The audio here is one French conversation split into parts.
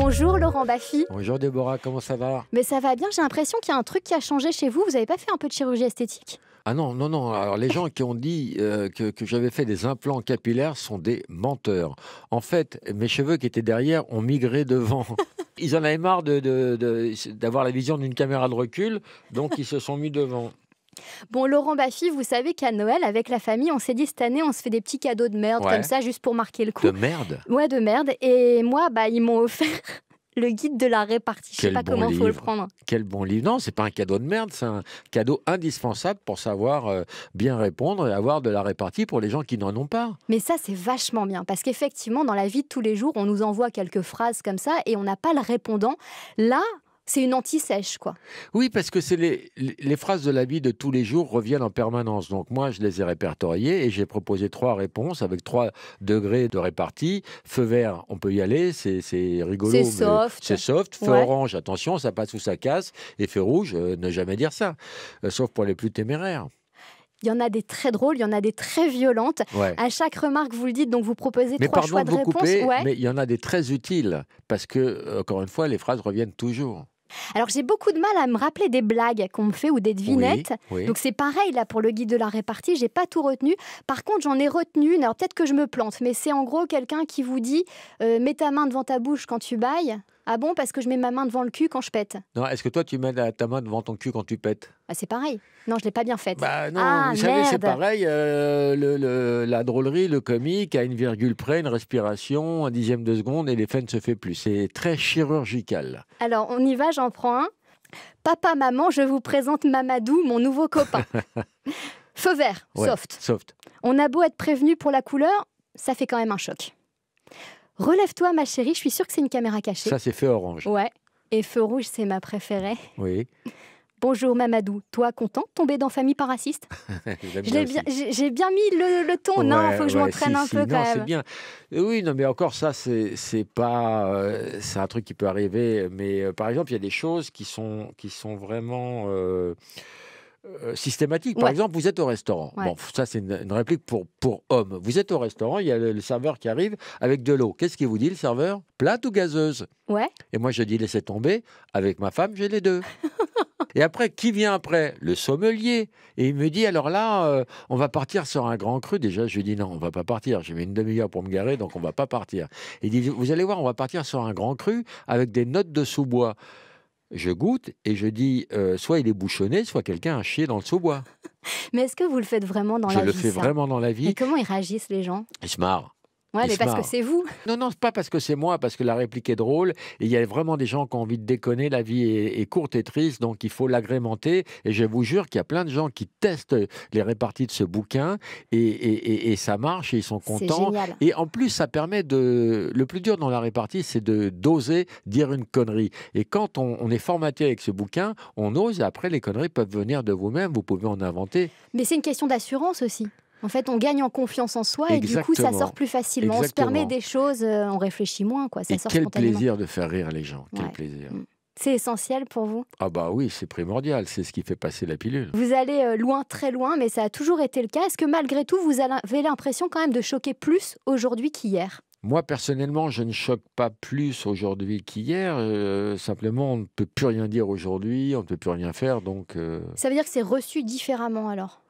Bonjour Laurent Baffy. Bonjour Déborah, comment ça va Mais ça va bien, j'ai l'impression qu'il y a un truc qui a changé chez vous. Vous n'avez pas fait un peu de chirurgie esthétique ah non, non, non. Alors les gens qui ont dit euh, que, j'avais fait des implants capillaires sont des menteurs. En fait, mes cheveux qui étaient derrière ont migré devant. Ils en avaient marre d'avoir de, la vision d'une caméra de recul, donc ils se sont mis devant. Bon, Laurent Baffy, vous savez qu'à Noël, avec la famille, on s'est dit cette année, on se fait des petits cadeaux de merde, comme ça, juste pour marquer le coup. De merde Ouais, de merde. Et moi, bah, ils m'ont offert le guide de la répartie. Je Je sais pas comment il faut le prendre. Quel bon livre. Non, c'est pas un cadeau de merde, c'est un cadeau indispensable pour savoir euh, bien répondre et avoir de la répartie pour les gens qui n'en ont pas. Mais ça, c'est vachement bien parce qu'effectivement, dans la vie de tous les jours, on nous envoie quelques phrases comme ça et on n'a pas le répondant. Là, c'est une anti-sèche, quoi. Oui, parce que c'est les, phrases de la vie de tous les jours reviennent en permanence. Donc moi, je les ai répertoriées et j'ai proposé trois réponses avec trois degrés de répartie. Feu vert, on peut y aller, c'est rigolo. C'est soft. C'est soft. Feu orange, attention, ça passe ou ça casse. Et feu rouge, euh, ne jamais dire ça, euh, sauf pour les plus téméraires. Il y en a des très drôles, il y en a des très violentes. À chaque remarque, vous le dites, donc vous proposez trois choix de, de réponses. Mais il y en a des très utiles, parce que, encore une fois, les phrases reviennent toujours. Alors j'ai beaucoup de mal à me rappeler des blagues qu'on me fait ou des devinettes. Donc c'est pareil là pour le guide de la répartie, j'ai pas tout retenu. Par contre j'en ai retenu, alors peut-être que je me plante, mais c'est en gros quelqu'un qui vous dit euh, mets ta main devant ta bouche quand tu bailles. Ah bon, parce que je mets ma main devant le cul quand je pète. Non, est-ce que toi, tu mets ta main devant ton cul quand tu pètes ah, C'est pareil. Non, je ne l'ai pas bien faite. Bah non, ah, vous c'est pareil. Euh, la drôlerie, le comique, à une virgule près, une respiration, un dixième de seconde, et l'effet ne se fait plus. C'est très chirurgical. Alors, on y va, j'en prends un. Papa, maman, je vous présente Mamadou, mon nouveau copain. Feu vert, soft. soft. On a beau être prévenu pour la couleur, ça fait quand même un choc. Relève-toi, ma chérie, je suis sûre que c'est une caméra cachée. Ça, c'est feu orange. Ouais. Et feu rouge, c'est ma préférée. Oui. Bonjour Mamadou, toi content de tomber dans Famille par raciste J'ai bien, mis le, ton, non, il faut que je m'entraîne un peu non, quand même. bien. Euh, oui, non, mais encore ça, c'est pas, euh, c'est un truc qui peut arriver. Mais euh, par exemple, il y a des choses qui sont, qui sont vraiment. Euh, systématique. Par exemple, vous êtes au restaurant. Bon, ça, c'est une, réplique pour, pour homme. Vous êtes au restaurant, il y a le, serveur qui arrive avec de l'eau. Qu'est-ce qu'il vous dit, le serveur Plate ou gazeuse Ouais. Et moi, je dis laissez tomber. Avec ma femme, j'ai les deux. Et après, qui vient après Le sommelier. Et il me dit alors là, euh, on va partir sur un grand cru. Déjà, je lui dis non, on va pas partir. J'ai mis une demi-heure pour me garer, donc on va pas partir. Il dit vous allez voir, on va partir sur un grand cru avec des notes de sous-bois je goûte et je dis euh, soit il est bouchonné, soit quelqu'un a chié dans le sous-bois. Mais est-ce que vous le faites vraiment dans la vie Je le fais vraiment dans la vie. Et comment ils réagissent les gens Ils se marrent. Ouais, mais parce que c'est vous. Non, non, pas parce que c'est moi, parce que la réplique est drôle. et Il y a vraiment des gens qui ont envie de déconner. La vie est, courte et triste, donc il faut l'agrémenter. Et je vous jure qu'il y a plein de gens qui testent les réparties de ce bouquin et, ça marche et ils sont contents. Et en plus, ça permet de. Le plus dur dans la répartie, c'est de d'oser dire une connerie. Et quand on, est formaté avec ce bouquin, on ose après les conneries peuvent venir de vous-même. Vous pouvez en inventer. Mais c'est une question d'assurance aussi. En fait, on gagne en confiance en soi et du coup, ça sort plus facilement. On se permet des choses, euh, on réfléchit moins. Quoi. Ça et quel plaisir de faire rire les gens. Quel plaisir. Mm. C'est essentiel pour vous Ah bah oui, c'est primordial, c'est ce qui fait passer la pilule. Vous allez euh, loin, très loin, mais ça a toujours été le cas. Est-ce que malgré tout, vous avez l'impression quand même de choquer plus aujourd'hui qu'hier moi, personnellement, je ne choque pas plus aujourd'hui qu'hier. Euh, simplement, on ne peut plus rien dire aujourd'hui, on ne peut plus rien faire, donc... Ça veut dire que c'est reçu différemment, alors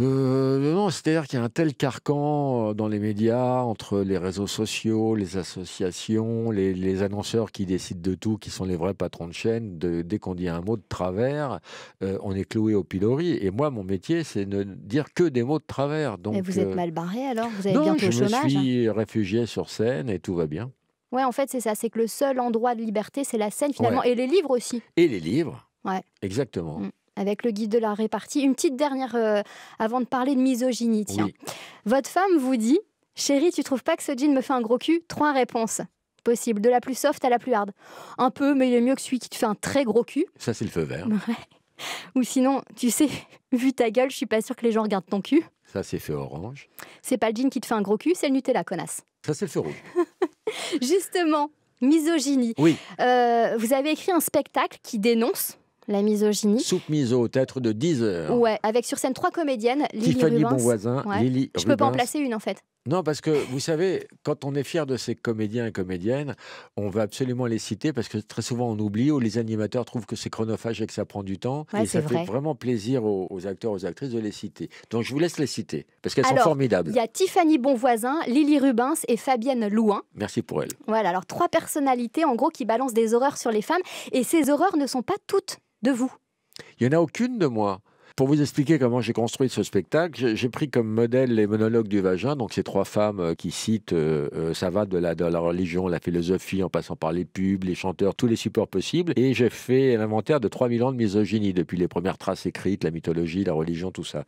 euh, non, c'est-à-dire qu'il y a un tel carcan euh, dans les médias, entre les réseaux sociaux, les associations, les, annonceurs qui décident de tout, qui sont les vrais patrons de chaîne. dès qu'on dit un mot de travers, euh, on est cloué au pilori. Et moi, mon métier, c'est ne dire que des mots de travers. Donc, vous êtes mal barré alors Vous avez non, je chômage Je hein suis réfugié sur scène et tout va bien. Ouais, en fait, c'est ça. C'est que le seul endroit de liberté, c'est la scène finalement. Et les livres aussi. Et les livres. Ouais. Exactement. Mm avec le guide de la répartie. Une petite dernière euh, avant de parler de misogynie. Tiens. Votre femme vous dit Chérie, tu trouves pas que ce jean me fait un gros cul Trois réponses possibles, de la plus soft à la plus hard. Un peu, mais il est mieux que celui qui te fait un très gros cul. Ça, c'est le feu vert. Ou sinon, tu sais, vu ta gueule, je suis pas sûr que les gens regardent ton cul. Ça, c'est feu orange. C'est pas le jean qui te fait un gros cul, c'est le Nutella, connasse. Ça, c'est le feu rouge. Justement, misogynie. Euh, vous avez écrit un spectacle qui dénonce la misogynie. Soupe miso au théâtre de 10 heures. Ouais, avec sur scène trois comédiennes, Lily Tiffany Bonvoisin, Lily Rubens. Je peux pas en placer une en fait. Non, parce que vous savez, quand on est fier de ces comédiens et comédiennes, on va absolument les citer parce que très souvent on oublie ou les animateurs trouvent que c'est chronophage et que ça prend du temps. et ça fait vraiment plaisir aux, aux, acteurs, aux actrices de les citer. Donc je vous laisse les citer parce qu'elles sont formidables. Il y a Tiffany Bonvoisin, Lily Rubens et Fabienne Louin. Merci pour elles. Voilà, alors trois personnalités en gros qui balancent des horreurs sur les femmes et ces horreurs ne sont pas toutes de vous. Il n'y en a aucune de moi pour vous expliquer comment j'ai construit ce spectacle, j'ai pris comme modèle les monologues du vagin, donc ces trois femmes euh, qui citent, euh, euh, ça va de la, de la religion, la philosophie, en passant par les pubs, les chanteurs, tous les supports possibles. Et j'ai fait l'inventaire de 3000 ans de misogynie, depuis les premières traces écrites, la mythologie, la religion, tout ça.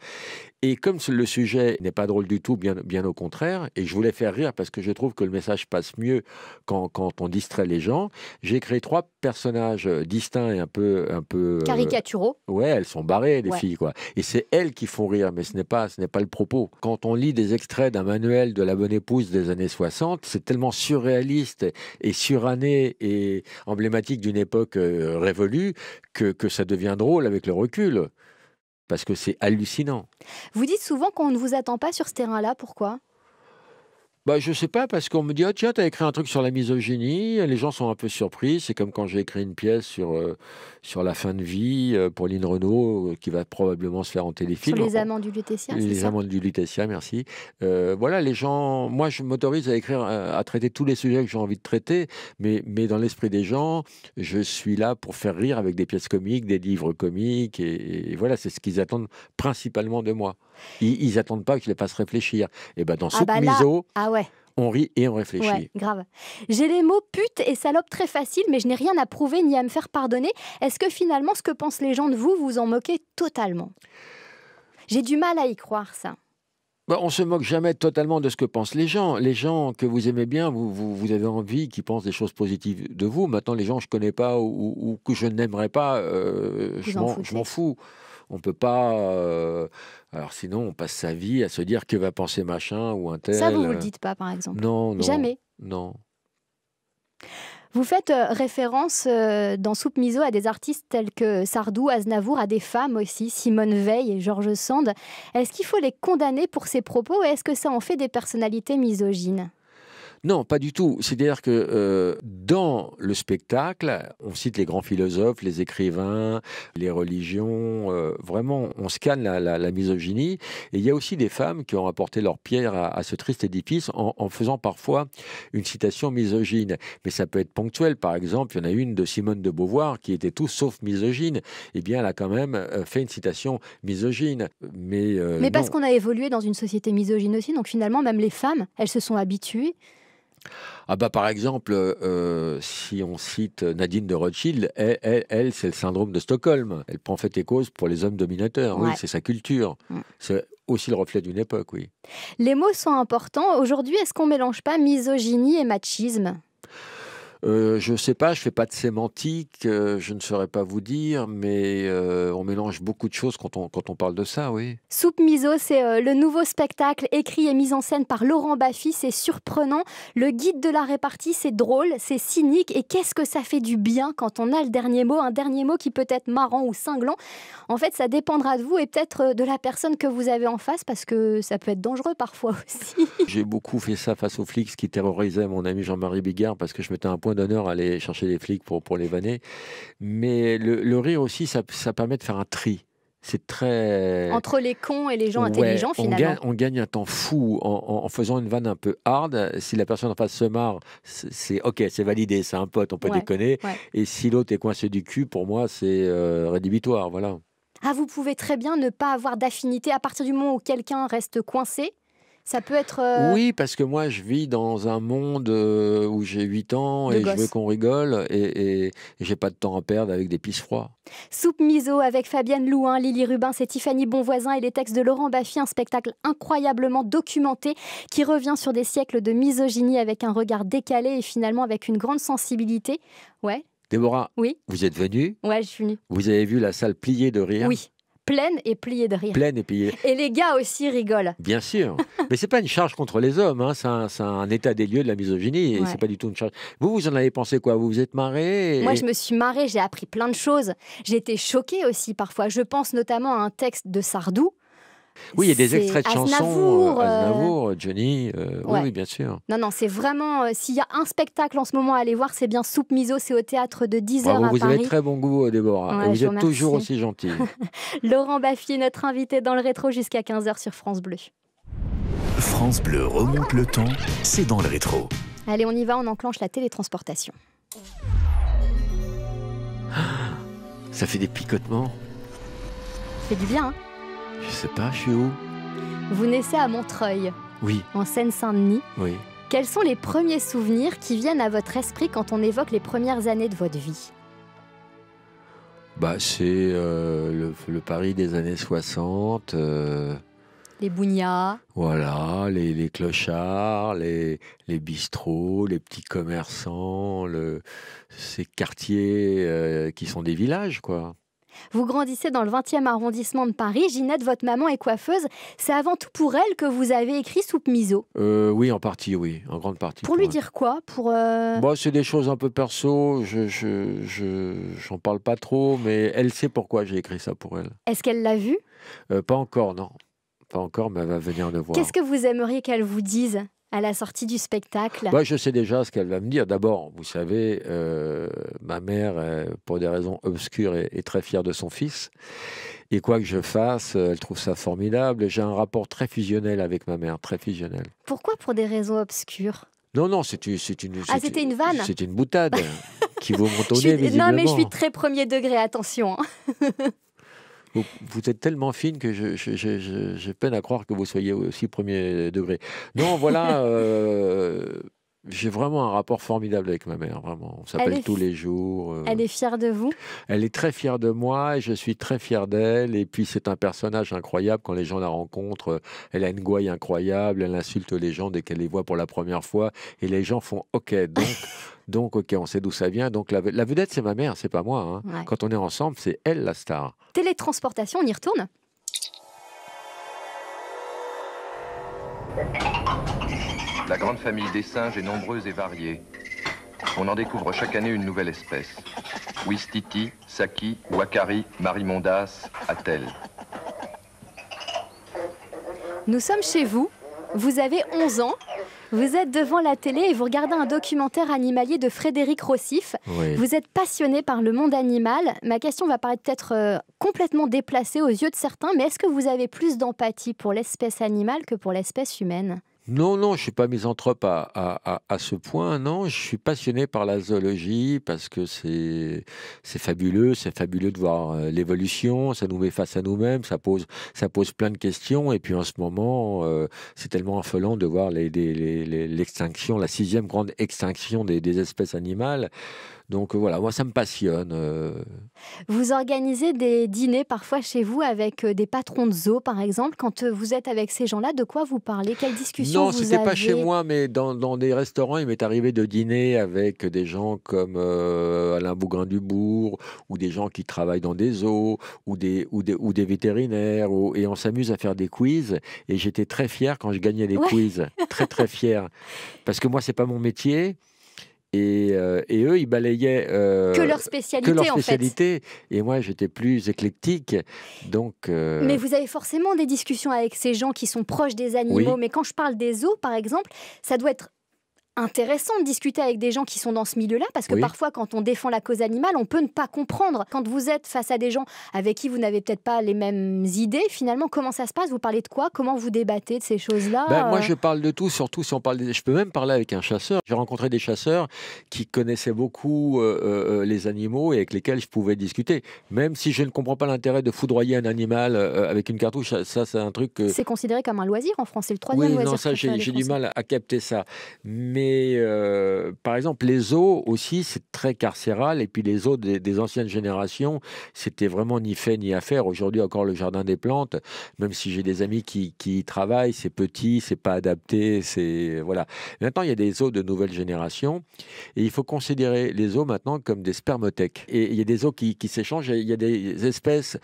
Et comme le sujet n'est pas drôle du tout, bien, bien au contraire, et je voulais faire rire parce que je trouve que le message passe mieux quand, quand on distrait les gens, j'ai créé trois personnages distincts et un peu... Un peu Caricaturaux. ouais, elles sont barrées, les filles. Et c'est elles qui font rire, mais ce n'est pas, ce n'est pas le propos. Quand on lit des extraits d'un manuel de la bonne épouse des années 60, c'est tellement surréaliste et suranné et emblématique d'une époque euh, révolue que, que ça devient drôle avec le recul. Parce que c'est hallucinant. Vous dites souvent qu'on ne vous attend pas sur ce terrain-là, pourquoi bah, je sais pas, parce qu'on me dit, oh, tiens, as écrit un truc sur la misogynie. Les gens sont un peu surpris. C'est comme quand j'ai écrit une pièce sur, euh, sur la fin de vie euh, pour Lynn Renault, euh, qui va probablement se faire en téléfilm. Sur les amants du ça Les amants du lutétien, merci. voilà, les gens. Moi, je m'autorise à écrire, à, traiter tous les sujets que j'ai envie de traiter, mais, mais dans l'esprit des gens, je suis là pour faire rire avec des pièces comiques, des livres comiques, et voilà, c'est ce qu'ils attendent principalement de moi. Ils n'attendent pas qu'ils les fassent réfléchir. Et eh ben dans ce ah, bah ah on rit et on réfléchit. grave. J'ai les mots pute et salope très faciles, mais je n'ai rien à prouver ni à me faire pardonner. Est-ce que finalement, ce que pensent les gens de vous, vous en moquez totalement J'ai du mal à y croire, ça. Bah, on se moque jamais totalement de ce que pensent les gens. Les gens que vous aimez bien, vous, vous, avez envie qu'ils pensent des choses positives de vous. Maintenant, les gens que je connais pas ou, que je n'aimerais pas, euh, je m'en fous. On peut pas. Euh, alors sinon, on passe sa vie à se dire que va penser machin ou un tel. Ça, vous ne vous le euh. dites pas, par exemple Non, non. Jamais Non. Vous faites euh, référence dans Soupe Miso à des artistes tels que Sardou, Aznavour, à des femmes aussi, Simone Veil et Georges Sand. Est-ce qu'il faut les condamner pour ces propos et est-ce que ça en fait des personnalités misogynes non, pas du tout. C'est-à-dire que euh, dans le spectacle, on cite les grands philosophes, les écrivains, les religions. Euh, vraiment, on scanne la, misogynie. Et il y a aussi des femmes qui ont apporté leur pierre à, ce triste édifice en, faisant parfois une citation misogyne. Mais ça peut être ponctuel. Par exemple, il y en a une de Simone de Beauvoir qui était tout sauf misogyne. Eh bien, elle a quand même euh, fait une citation misogyne. Mais, parce qu'on a évolué dans une société misogyne aussi, donc finalement, même les femmes, elles se sont habituées ah bah par exemple, euh, si on cite Nadine de Rothschild, elle, elle, c'est le syndrome de Stockholm. Elle prend fait et cause pour les hommes dominateurs. Oui, c'est sa culture. Mm. C'est aussi le reflet d'une époque, oui. Les mots sont importants. Aujourd'hui, est-ce qu'on mélange pas misogynie et machisme euh, je ne sais pas, je ne fais pas de sémantique, euh, je ne saurais pas vous dire, mais euh, on mélange beaucoup de choses quand on, quand on parle de ça, oui. Soupe Miso, c'est le nouveau spectacle écrit et mis en scène par Laurent Baffy, c'est surprenant. Le guide de la répartie, c'est drôle, c'est cynique, et qu'est-ce que ça fait du bien quand on a le dernier mot, un dernier mot qui peut être marrant ou cinglant. En fait, ça dépendra de vous et peut-être de la personne que vous avez en face, parce que ça peut être dangereux parfois aussi. J'ai beaucoup fait ça face aux flics, qui terrorisaient mon ami Jean-Marie Bigard, parce que je mettais un d'honneur aller chercher des flics pour, pour les vanner. Mais le, rire aussi, ça, ça, permet de faire un tri. C'est très. Entre les cons et les gens intelligents, finalement. On gagne, un temps fou en, faisant une vanne un peu hard. Si la personne en face se marre, c'est OK, c'est validé, c'est un pote, on peut déconner. Et si l'autre est coincé du cul, pour moi, c'est euh, rédhibitoire. Voilà. Ah, vous pouvez très bien ne pas avoir d'affinité à partir du moment où quelqu'un reste coincé. Ça peut être. Euh, oui, parce que moi, je vis dans un monde euh, où j'ai 8 ans et je veux qu'on rigole et, j'ai pas de temps à perdre avec des pisse froids. Soupe miso avec Fabienne Louin, hein, Lily Rubin, c'est Tiffany Bonvoisin et les textes de Laurent Baffy, un spectacle incroyablement documenté qui revient sur des siècles de misogynie avec un regard décalé et finalement avec une grande sensibilité. Ouais. Déborah, oui vous êtes venue Ouais, je suis venue. Vous avez vu la salle pliée de rire Oui pleine et pliée de rire. Pleine et pliée. Et les gars aussi rigolent. Bien sûr. Mais c'est pas une charge contre les hommes, hein. c'est un, état des lieux de la misogynie et c'est pas du tout une charge. Vous, vous en avez pensé quoi Vous vous êtes marré Moi, je me suis marrée, j'ai appris plein de choses. J'ai été choquée aussi parfois. Je pense notamment à un texte de Sardou oui, il y a des extraits de chansons. Aznavour, euh, euh, Johnny, euh, oui, bien sûr. Non, non, c'est vraiment. S'il y a un spectacle en ce moment à aller voir, c'est bien Soupe Miso, c'est au théâtre de 10h. vous avez très bon goût, Déborah. vous êtes toujours aussi gentil. Laurent Baffier, notre invité dans le rétro jusqu'à 15h sur France Bleu. France Bleu remonte le temps, c'est dans le rétro. Allez, on y va, on enclenche la télétransportation. Ça fait des picotements. Ça fait du bien, hein je sais pas, je suis où Vous naissez à Montreuil. Oui. En Seine-Saint-Denis. Oui. Quels sont les premiers souvenirs qui viennent à votre esprit quand on évoque les premières années de votre vie bah, C'est euh, le, Paris des années 60. Euh, les bougnats. Voilà, les, clochards, les, bistrots, les petits commerçants, ces quartiers euh, qui sont des villages, quoi. Vous grandissez dans le 20e arrondissement de Paris. Ginette, votre maman est coiffeuse. C'est avant tout pour elle que vous avez écrit Soupe Miso. Euh, oui, en partie, oui, en grande partie. Pour, lui dire quoi Pour. Euh, c'est des choses un peu perso. Je j'en parle pas trop, mais elle sait pourquoi j'ai écrit ça pour elle. Est-ce qu'elle l'a vu euh, Pas encore, non. Pas encore, mais elle va venir le voir. Qu'est-ce que vous aimeriez qu'elle vous dise à la sortie du spectacle Moi, Je sais déjà ce qu'elle va me dire. D'abord, vous savez, euh, ma mère, euh, pour des raisons obscures, est, très fière de son fils. Et quoi que je fasse, euh, elle trouve ça formidable. J'ai un rapport très fusionnel avec ma mère, très fusionnel. Pourquoi pour des raisons obscures Non, non, c'est une, une... Ah, c'était une C'est une boutade qui vous montonnez, Non, mais je suis très premier degré, attention hein. Vous, êtes tellement fine que je, peine à croire que vous soyez aussi premier degré. Non, voilà. Euh, j'ai vraiment un rapport formidable avec ma mère, vraiment. On s'appelle tous les jours. Euh. Elle est fière de vous Elle est très fière de moi et je suis très fier d'elle. Et puis c'est un personnage incroyable quand les gens la rencontrent. Euh, elle a une gouaille incroyable, elle insulte les gens dès qu'elle les voit pour la première fois. Et les gens font OK. Donc, donc OK, on sait d'où ça vient. Donc la, vedette, c'est ma mère, c'est pas moi. Hein. Quand on est ensemble, c'est elle la star. Télétransportation, on y retourne La grande famille des singes est nombreuse et variée. On en découvre chaque année une nouvelle espèce. Wistiti, Saki, Wakari, Marimondas, Atel. Nous sommes chez vous, vous avez 11 ans, vous êtes devant la télé et vous regardez un documentaire animalier de Frédéric Rossif. Vous êtes passionné par le monde animal. Ma question va paraître être euh, complètement déplacée aux yeux de certains, mais est-ce que vous avez plus d'empathie pour l'espèce animale que pour l'espèce humaine non, non, je ne suis pas misanthrope à, ce point, non. Je suis passionné par la zoologie parce que c'est fabuleux, c'est fabuleux de voir euh, l'évolution, ça nous met face à nous-mêmes, ça pose, ça pose plein de questions. Et puis en ce moment, euh, c'est tellement affolant de voir l'extinction, les, la sixième grande extinction des, des espèces animales. Donc euh, voilà, moi ça me passionne. Euh. Vous organisez des dîners parfois chez vous avec euh, des patrons de zoos, par exemple. Quand vous êtes avec ces gens-là, de quoi vous parlez Quelle discussion Non, ce n'était pas chez moi, mais dans, des restaurants, il m'est arrivé de dîner avec des gens comme Alain Bougrain-Dubourg ou des gens qui travaillent dans des zoos ou des, vétérinaires. et on s'amuse à faire des quiz. Et j'étais très fier quand je gagnais les quiz. Très très fier. Parce que moi, c'est pas mon métier. Euh, et, eux, ils balayaient euh, que leur spécialité. En Et moi, j'étais plus éclectique. Donc, euh, Mais vous avez forcément des discussions avec ces gens qui sont proches des animaux. Mais quand je parle des zoos, par exemple, ça doit être intéressant de discuter avec des gens qui sont dans ce milieu-là, parce que parfois, quand on défend la cause animale, on peut ne pas comprendre. Quand vous êtes face à des gens avec qui vous n'avez peut-être pas les mêmes idées, finalement, comment ça se passe Vous parlez de quoi Comment vous débattez de ces choses-là ben, Moi, je parle de tout, surtout si on parle. Des... Je peux même parler avec un chasseur. J'ai rencontré des chasseurs qui connaissaient beaucoup euh, euh, euh, les animaux et avec lesquels je pouvais discuter. Même si je ne comprends pas l'intérêt de foudroyer un animal avec une cartouche, ça, c'est un truc. C'est considéré comme un loisir en France. C'est le troisième oui, Non, ça, j'ai du mal à capter ça. Mais et euh, par exemple, les eaux aussi, c'est très carcéral. Et puis les eaux des, anciennes générations, c'était vraiment ni fait ni à faire. Aujourd'hui, encore le jardin des plantes, même si j'ai des amis qui, qui y travaillent, c'est petit, c'est pas adapté. c'est voilà. Maintenant, il y a des eaux de nouvelle génération. Et il faut considérer les eaux maintenant comme des spermothèques. Et il y a des eaux qui, qui s'échangent. Il y a des espèces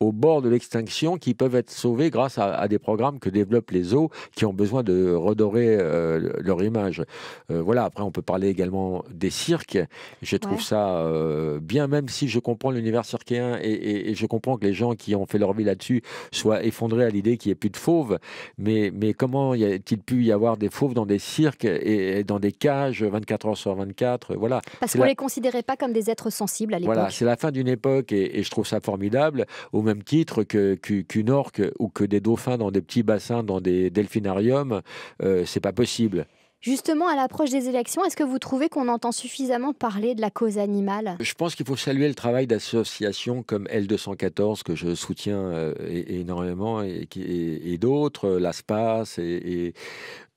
au bord de l'extinction qui peuvent être sauvés grâce à, des programmes que développent les eaux qui ont besoin de redorer euh, leur image. Euh, voilà, après on peut parler également des cirques. Je trouve ça euh, bien, même si je comprends l'univers cirquéen et, je comprends que les gens qui ont fait leur vie là-dessus soient effondrés à l'idée qu'il n'y ait plus de fauves. Mais, mais comment y a-t-il pu y avoir des fauves dans des cirques et, dans des cages 24 heures sur 24 Voilà. Parce qu'on ne les considérait pas comme des êtres sensibles à l'époque. Voilà, c'est la fin d'une époque et, je trouve ça formidable. Au même titre qu'une que, orque ou que des dauphins dans des petits bassins, dans des delphinariums, euh, c'est pas possible. Justement, à l'approche des élections, est-ce que vous trouvez qu'on entend suffisamment parler de la cause animale Je pense qu'il faut saluer le travail d'associations comme L214, que je soutiens euh, énormément, et, et, d'autres, euh, l'ASPAS, et, et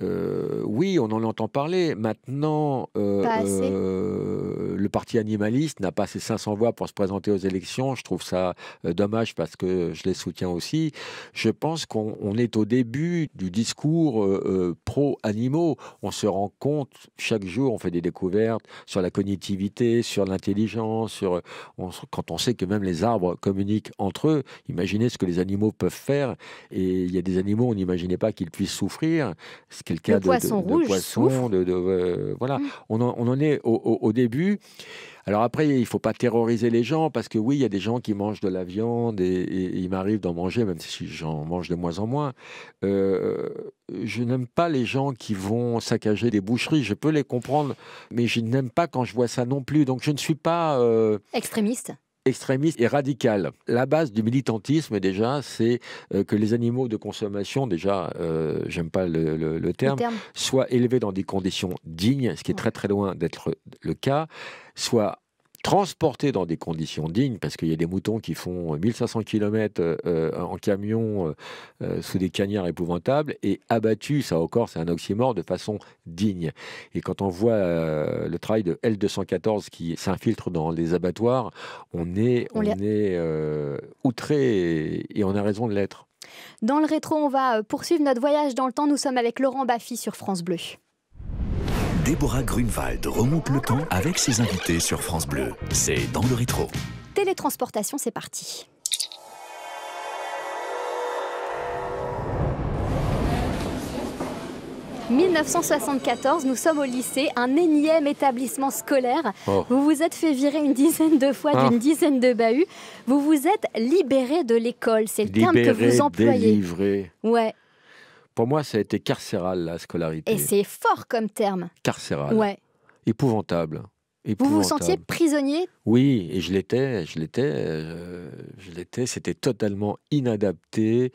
euh, oui, on en entend parler. Maintenant, euh, euh, le parti animaliste n'a pas ses 500 voix pour se présenter aux élections. Je trouve ça dommage parce que je les soutiens aussi. Je pense qu'on est au début du discours pro-animaux. On se rend compte chaque jour, on fait des découvertes sur la cognitivité, sur l'intelligence, sur quand on sait que même les arbres communiquent entre eux. Imaginez ce que les animaux peuvent faire. Et il y a des animaux, on n'imaginait pas qu'ils puissent souffrir. Ce de, poisson rouge, euh, voilà. Mm. On, en, est au, début. Alors après, il faut pas terroriser les gens parce que oui, il y a des gens qui mangent de la viande et, il m'arrive d'en manger, même si j'en mange de moins en moins. Euh, je n'aime pas les gens qui vont saccager des boucheries. Je peux les comprendre, mais je n'aime pas quand je vois ça non plus. Donc je ne suis pas euh, extrémiste extrémiste et radical. La base du militantisme, déjà, c'est euh, que les animaux de consommation, déjà, euh, j'aime pas le, terme, le, terme, soient élevés dans des conditions dignes, ce qui est très très loin d'être le cas, soient transportés dans des conditions dignes, parce qu'il y a des moutons qui font 1500 euh, km euh, euh, en camion sous des cagnards épouvantables, et abattus, ça encore c'est un oxymore, de façon digne. Et quand on voit le travail de L214 qui s'infiltre dans les abattoirs, on est, outré et, on a raison de l'être. Dans le rétro, on va poursuivre notre voyage dans le temps. Nous sommes avec Laurent Baffy sur France Bleu. Déborah Grunewald remonte le temps avec ses invités sur France Bleu. C'est dans le rétro. Télétransportation, c'est parti. « 1974, nous sommes au lycée, un énième établissement scolaire. Oh. Vous vous êtes fait virer une dizaine de fois d'une ah. dizaine de bahuts. Vous vous êtes libéré de l'école, c'est le terme que vous employez. Ouais. Pour moi, ça a été carcéral, la scolarité. Et c'est fort comme terme. Carcéral. Ouais. Épouvantable. Vous vous sentiez prisonnier Oui, et je l'étais, je l'étais, euh, je l'étais. C'était totalement inadapté.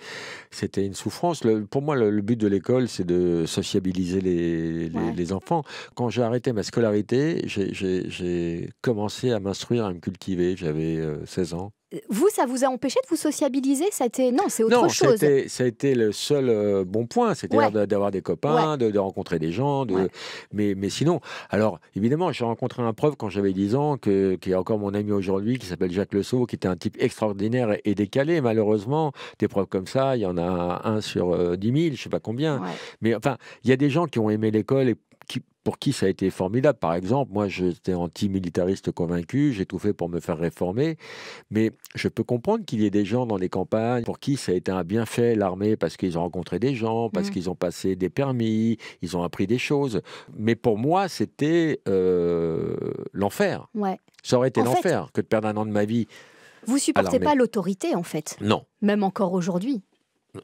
C'était une souffrance. pour moi, le, but de l'école, c'est de sociabiliser les, enfants. Quand j'ai arrêté ma scolarité, j'ai commencé à m'instruire, à me cultiver. J'avais 16 euh, ans vous, ça vous a empêché de vous sociabiliser ça été... Non, c'est autre chose. Non, ça a été le seul euh, bon point, c'était d'avoir des copains, de, rencontrer des gens. Mais, mais sinon, alors évidemment, j'ai rencontré un prof quand j'avais 10 ans, qui est encore mon ami aujourd'hui, qui s'appelle Jacques Le qui était un type extraordinaire et, décalé, malheureusement. Des profs comme ça, il y en a un sur euh, dix 10 je ne sais pas combien. Mais enfin, il y a des gens qui ont aimé l'école et pour qui ça a été formidable. Par exemple, moi, j'étais anti-militariste convaincu, j'ai tout fait pour me faire réformer, mais je peux comprendre qu'il y ait des gens dans les campagnes pour qui ça a été un bienfait, l'armée, parce qu'ils ont rencontré des gens, parce mm. qu'ils ont passé des permis, ils ont appris des choses. Mais pour moi, c'était euh, l'enfer. Ouais. Ça aurait été l'enfer que de perdre un an de ma vie. Vous supportez pas l'autorité, en fait. Non. Même encore aujourd'hui.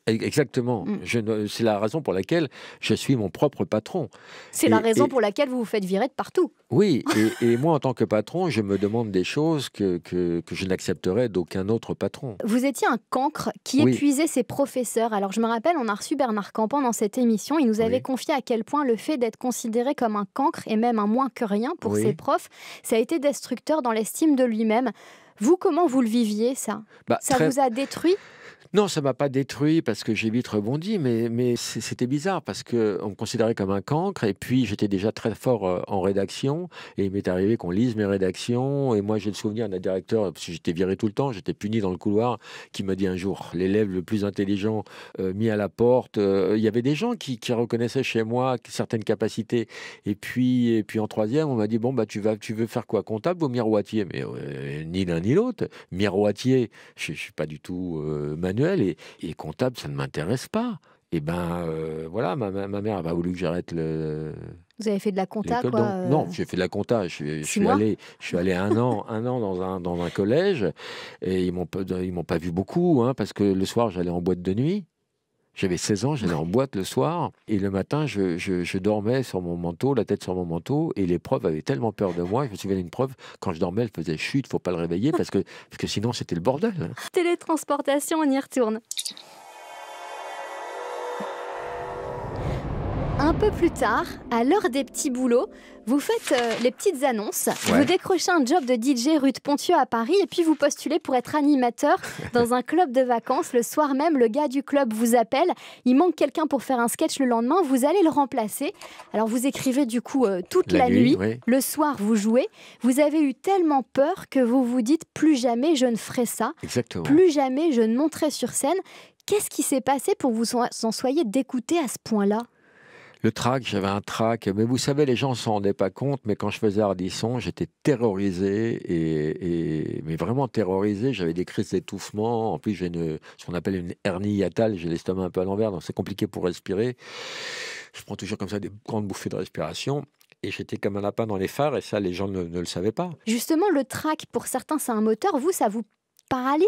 Exactement. Mm. C'est la raison pour laquelle je suis mon propre patron. C'est la raison pour laquelle vous vous faites virer de partout. Oui, et, moi, en tant que patron, je me demande des choses que, que, je n'accepterais d'aucun autre patron. Vous étiez un cancre qui épuisait ses professeurs. Alors, je me rappelle, on a reçu Bernard Campan dans cette émission. Il nous avait confié à quel point le fait d'être considéré comme un cancre et même un moins que rien pour ses profs, ça a été destructeur dans l'estime de lui-même. Vous, comment vous le viviez, ça bah, Ça vous a détruit non, ça m'a pas détruit parce que j'ai vite rebondi, mais, c'était bizarre parce qu'on me considérait comme un cancre et puis j'étais déjà très fort euh, en rédaction et il m'est arrivé qu'on lise mes rédactions et moi j'ai le souvenir d'un directeur, parce que j'étais viré tout le temps, j'étais puni dans le couloir, qui m'a dit un jour, l'élève le plus intelligent euh, mis à la porte, euh, il y avait des gens qui, reconnaissaient chez moi certaines capacités et puis, et puis en troisième on m'a dit, bon bah tu, vas, tu veux faire quoi, comptable ou miroitier Mais ni l'un ni l'autre, miroitier, je ne suis pas du tout manuel et, comptable, ça ne m'intéresse pas. Et eh ben euh, voilà, ma, mère a voulu que j'arrête le. Vous avez fait de la compta quoi, euh, Non, j'ai fait de la compta. Je, suis allé, je suis allé un an, un an dans un dans un collège et ils m'ont ils m'ont pas vu beaucoup hein, parce que le soir j'allais en boîte de nuit. J'avais 16 ans, j'allais en boîte le soir, et le matin, je, dormais sur mon manteau, la tête sur mon manteau, et les preuves avaient tellement peur de moi. Je me souviens d'une quand je dormais, elle faisait chute, faut pas le réveiller, parce que, parce que sinon, c'était le bordel. Télétransportation, on y retourne. Un peu plus tard, à l'heure des petits boulots, vous faites euh, les petites annonces, vous décrochez un job de DJ rue de Pontieux à Paris et puis vous postulez pour être animateur dans un club de vacances. Le soir même, le gars du club vous appelle, il manque quelqu'un pour faire un sketch le lendemain, vous allez le remplacer. Alors vous écrivez du coup euh, toute la, nuit, le soir vous jouez. Vous avez eu tellement peur que vous vous dites plus jamais je ne ferai ça, plus jamais je ne monterai sur scène. Qu'est-ce qui s'est passé pour vous en soyez d'écouter à ce point-là le trac, j'avais un trac. Mais vous savez, les gens ne s'en rendaient pas compte, mais quand je faisais Ardisson, j'étais terrorisé, et, mais vraiment terrorisé. J'avais des crises d'étouffement. En plus, j'ai ce qu'on appelle une hernie hiatale. J'ai l'estomac un peu à l'envers, donc c'est compliqué pour respirer. Je prends toujours comme ça des grandes bouffées de respiration et j'étais comme un lapin dans les phares, et ça, les gens ne le savaient pas. Justement, le trac, pour certains, c'est un moteur. Vous, ça vous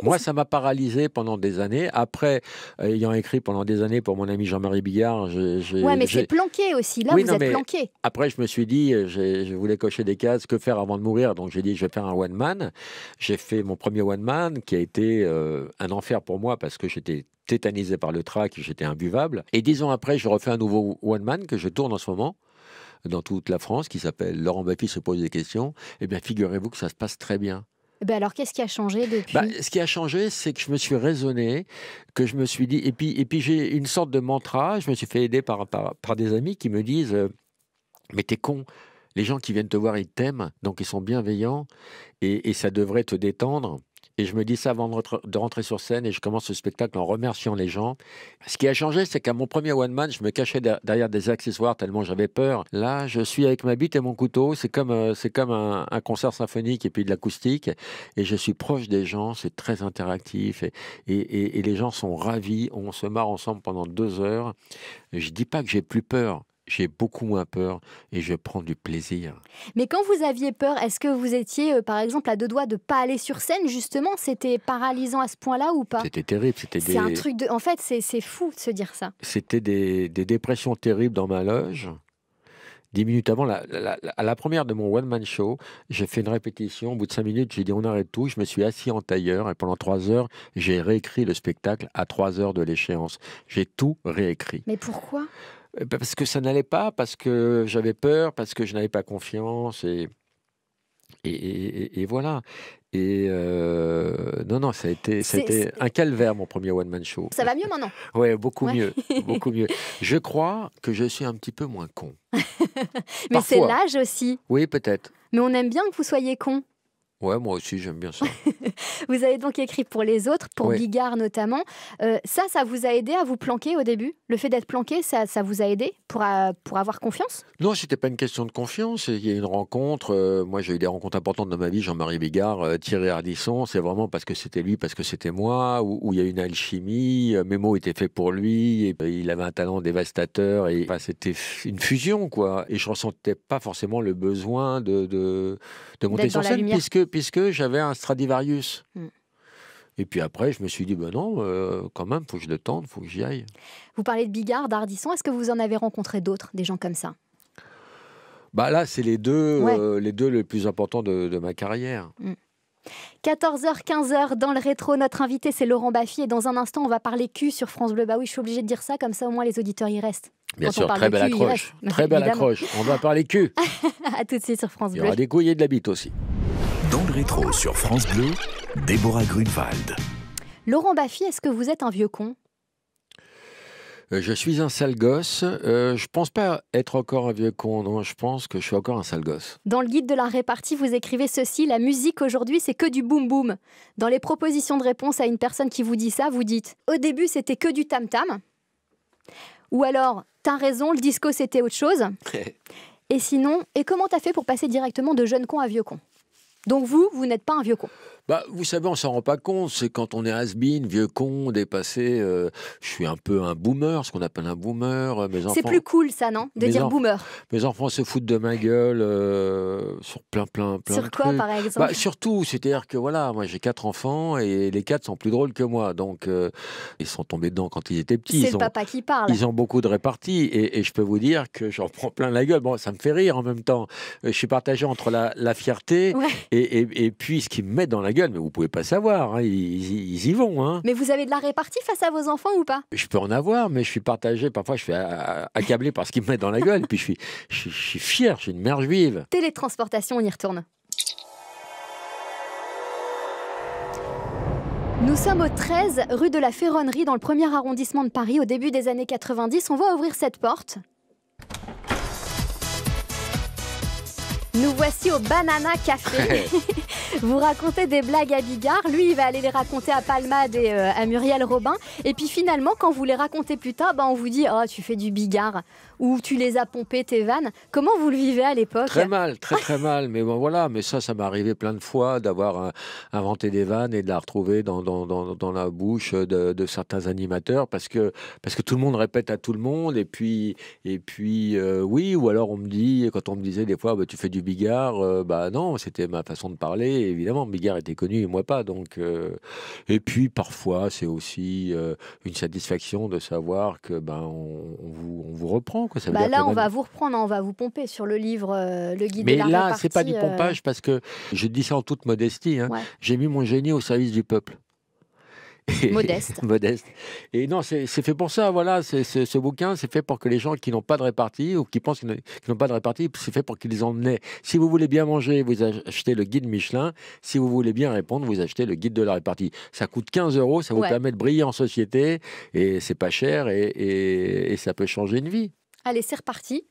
moi, ça m'a paralysé pendant des années. Après, euh, ayant écrit pendant des années pour mon ami Jean-Marie billard j'ai. Ouais, mais c'est planqué aussi. Là, vous êtes planqué. Après, je me suis dit, euh, je voulais cocher des cases. Que faire avant de mourir Donc, j'ai dit, je vais faire un one man. J'ai fait mon premier one man qui a été euh, un enfer pour moi parce que j'étais tétanisé par le trac, j'étais imbuvable. Et dix ans après, je refais un nouveau one man que je tourne en ce moment dans toute la France qui s'appelle Laurent Baffi se pose des questions. Eh bien, figurez-vous que ça se passe très bien. Eh ben alors, qu'est-ce qui a changé depuis bah, Ce qui a changé, c'est que je me suis raisonné, que je me suis dit, et puis, j'ai une sorte de mantra, je me suis fait aider par, des amis qui me disent, euh, mais t'es con, les gens qui viennent te voir, ils t'aiment, donc ils sont bienveillants, et ça devrait te détendre. Et je me dis ça avant de rentrer sur scène et je commence ce spectacle en remerciant les gens. Ce qui a changé, c'est qu'à mon premier One Man, je me cachais derrière des accessoires tellement j'avais peur. Là, je suis avec ma bite et mon couteau. C'est comme, euh, c'est comme un, concert symphonique et puis de l'acoustique. Et je suis proche des gens. C'est très interactif. Et, et, et, les gens sont ravis. On se marre ensemble pendant deux heures. Je ne dis pas que j'ai plus peur j'ai beaucoup moins peur et je prends du plaisir. Mais quand vous aviez peur, est-ce que vous étiez, euh, par exemple, à deux doigts de ne pas aller sur scène Justement, c'était paralysant à ce point-là ou pas C'était terrible. C'était des... un truc de. En fait, c'est fou de se dire ça. C'était des, des, dépressions terribles dans ma loge. Dix minutes avant, la, la, la première de mon one-man show, j'ai fait une répétition. Au bout de cinq minutes, j'ai dit on arrête tout. Je me suis assis en tailleur et pendant trois heures, j'ai réécrit le spectacle à trois heures de l'échéance. J'ai tout réécrit. Mais pourquoi eh ben, parce que ça n'allait pas, parce que j'avais peur, parce que je n'avais pas confiance. Et, et, voilà. Et euh, non, non, ça a été, ça un calvaire, mon premier one-man show. Ça va mieux maintenant Oui, beaucoup mieux. beaucoup mieux. Je crois que je suis un petit peu moins con. Mais c'est l'âge aussi. Oui, peut-être. Mais on aime bien que vous soyez con. Ouais, moi aussi, j'aime bien ça. vous avez donc écrit pour les autres, pour Bigard notamment. Euh, ça, ça vous a aidé à vous planquer au début Le fait d'être planqué, ça, ça vous a aidé pour, pour avoir confiance Non, c'était pas une question de confiance. Il y a une rencontre. Euh, moi, j'ai eu des rencontres importantes dans ma vie. Jean-Marie Bigard, euh, Thierry Ardisson, c'est vraiment parce que c'était lui, parce que c'était moi, où, il y a une alchimie. Mes mots étaient faits pour lui. Et, ben, il avait un talent dévastateur. Et c'était une fusion, quoi. Et je ressentais pas forcément le besoin de, de, de monter sur scène, puisque puisque j'avais un Stradivarius. Hmm. Et puis après, je me suis dit, ben non, euh, quand même, faut que je le tente, faut que j'y aille. Vous parlez de Bigard, d'Ardisson. Est-ce que vous en avez rencontré d'autres, des gens comme ça Bah là, c'est les deux, euh, les deux les plus importants de, ma carrière. 14h, hmm. 15h, dans le rétro, notre invité c'est Laurent Baffy et dans un instant on va parler cul sur France Bleu. Bah oui, je suis obligé de dire ça, comme ça au moins les auditeurs y restent. Bien sûr, très belle accroche. Très belle accroche. On va parler cul. à tout de suite sur France Bleu. Il y aura des couilles et de la bite aussi. Dans le rétro sur France Bleu, Déborah Grunewald. Laurent Baffy, est-ce que vous êtes un vieux con euh, je suis un sale gosse. Euh, je pense pas être encore un vieux con, non. Je pense que je suis encore un sale gosse. Dans le guide de la répartie, vous écrivez ceci La musique aujourd'hui, c'est que du boom boom. Dans les propositions de réponse à une personne qui vous dit ça, vous dites Au début, c'était que du tam tam. Ou alors T'as raison, le disco, c'était autre chose. et sinon, et comment t'as fait pour passer directement de jeune con à vieux con donc vous, vous n'êtes pas un vieux con. Bah, vous savez, on s'en rend pas compte. C'est quand on est has-been, vieux con, dépassé. Euh, je suis un peu un boomer, ce qu'on appelle un boomer. Euh, mes enfants. C'est plus cool, ça, non De dire boomer. Mes enfants se foutent de ma gueule euh, sur plein, plein, plein. Sur quoi, par bah, exemple Surtout, c'est-à-dire que voilà, moi j'ai quatre enfants et les quatre sont plus drôles que moi. Donc, ils sont tombés dedans quand ils étaient petits. C'est le papa qui parle. Ils ont beaucoup de réparties et, je peux vous dire que j'en prends plein la gueule. Bon, ça me fait rire en même temps. Je suis partagé entre la, fierté et, et puis ce qui me met dans la gueule, mais vous pouvez pas savoir. Hein, ils, y vont. Hein. Mais vous avez de la répartie face à vos enfants ou pas Je peux en avoir, mais je suis partagé. Parfois, je suis accablé par ce qu'ils me mettent dans la gueule. Puis je suis, je, je suis fier, je suis une mère juive. Télétransportation, on y retourne. Nous sommes au 13 rue de la Ferronnerie dans le premier arrondissement de Paris au début des années 90. On va ouvrir cette porte. Nous voici au Banana Café. Vous racontez des blagues à Bigard, lui il va aller les raconter à Palmade et euh, à Muriel Robin. Et puis finalement, quand vous les racontez plus tard, ben, on vous dit Oh, tu fais du Bigard où tu les as pompés, tes vannes. Comment vous le vivez à l'époque Très mal, très très mal. Mais bon, voilà, mais ça, ça m'est arrivé plein de fois d'avoir euh, inventé des vannes et de la retrouver dans, dans, la bouche de, certains animateurs parce que, parce que tout le monde répète à tout le monde. Et puis, et puis euh, oui, ou alors on me dit, quand on me disait des fois, bah, tu fais du bigard, euh, bah non, c'était ma façon de parler. Évidemment, bigard était connu et moi pas. Donc, Et puis parfois, c'est aussi une satisfaction de savoir que ben, on, vous, on vous reprend bah là, on va vous reprendre, hein, on va vous pomper sur le livre, euh, le guide. Mais de la là, c'est pas du euh. pompage parce que je dis ça en toute modestie. Hein. J'ai mis mon génie au service du peuple. modeste. modeste. Et non, c'est fait pour ça, voilà. ce bouquin, c'est fait pour que les gens qui n'ont pas de répartie ou qui pensent qu'ils n'ont pas de répartie, c'est fait pour qu'ils en aient. Si vous voulez bien manger, vous achetez le guide Michelin. Si vous voulez bien répondre, vous achetez le guide de la répartie. Ça coûte 15 euros, ça vous permet de briller en société et c'est pas cher et ça peut changer une vie. Allez, c'est reparti.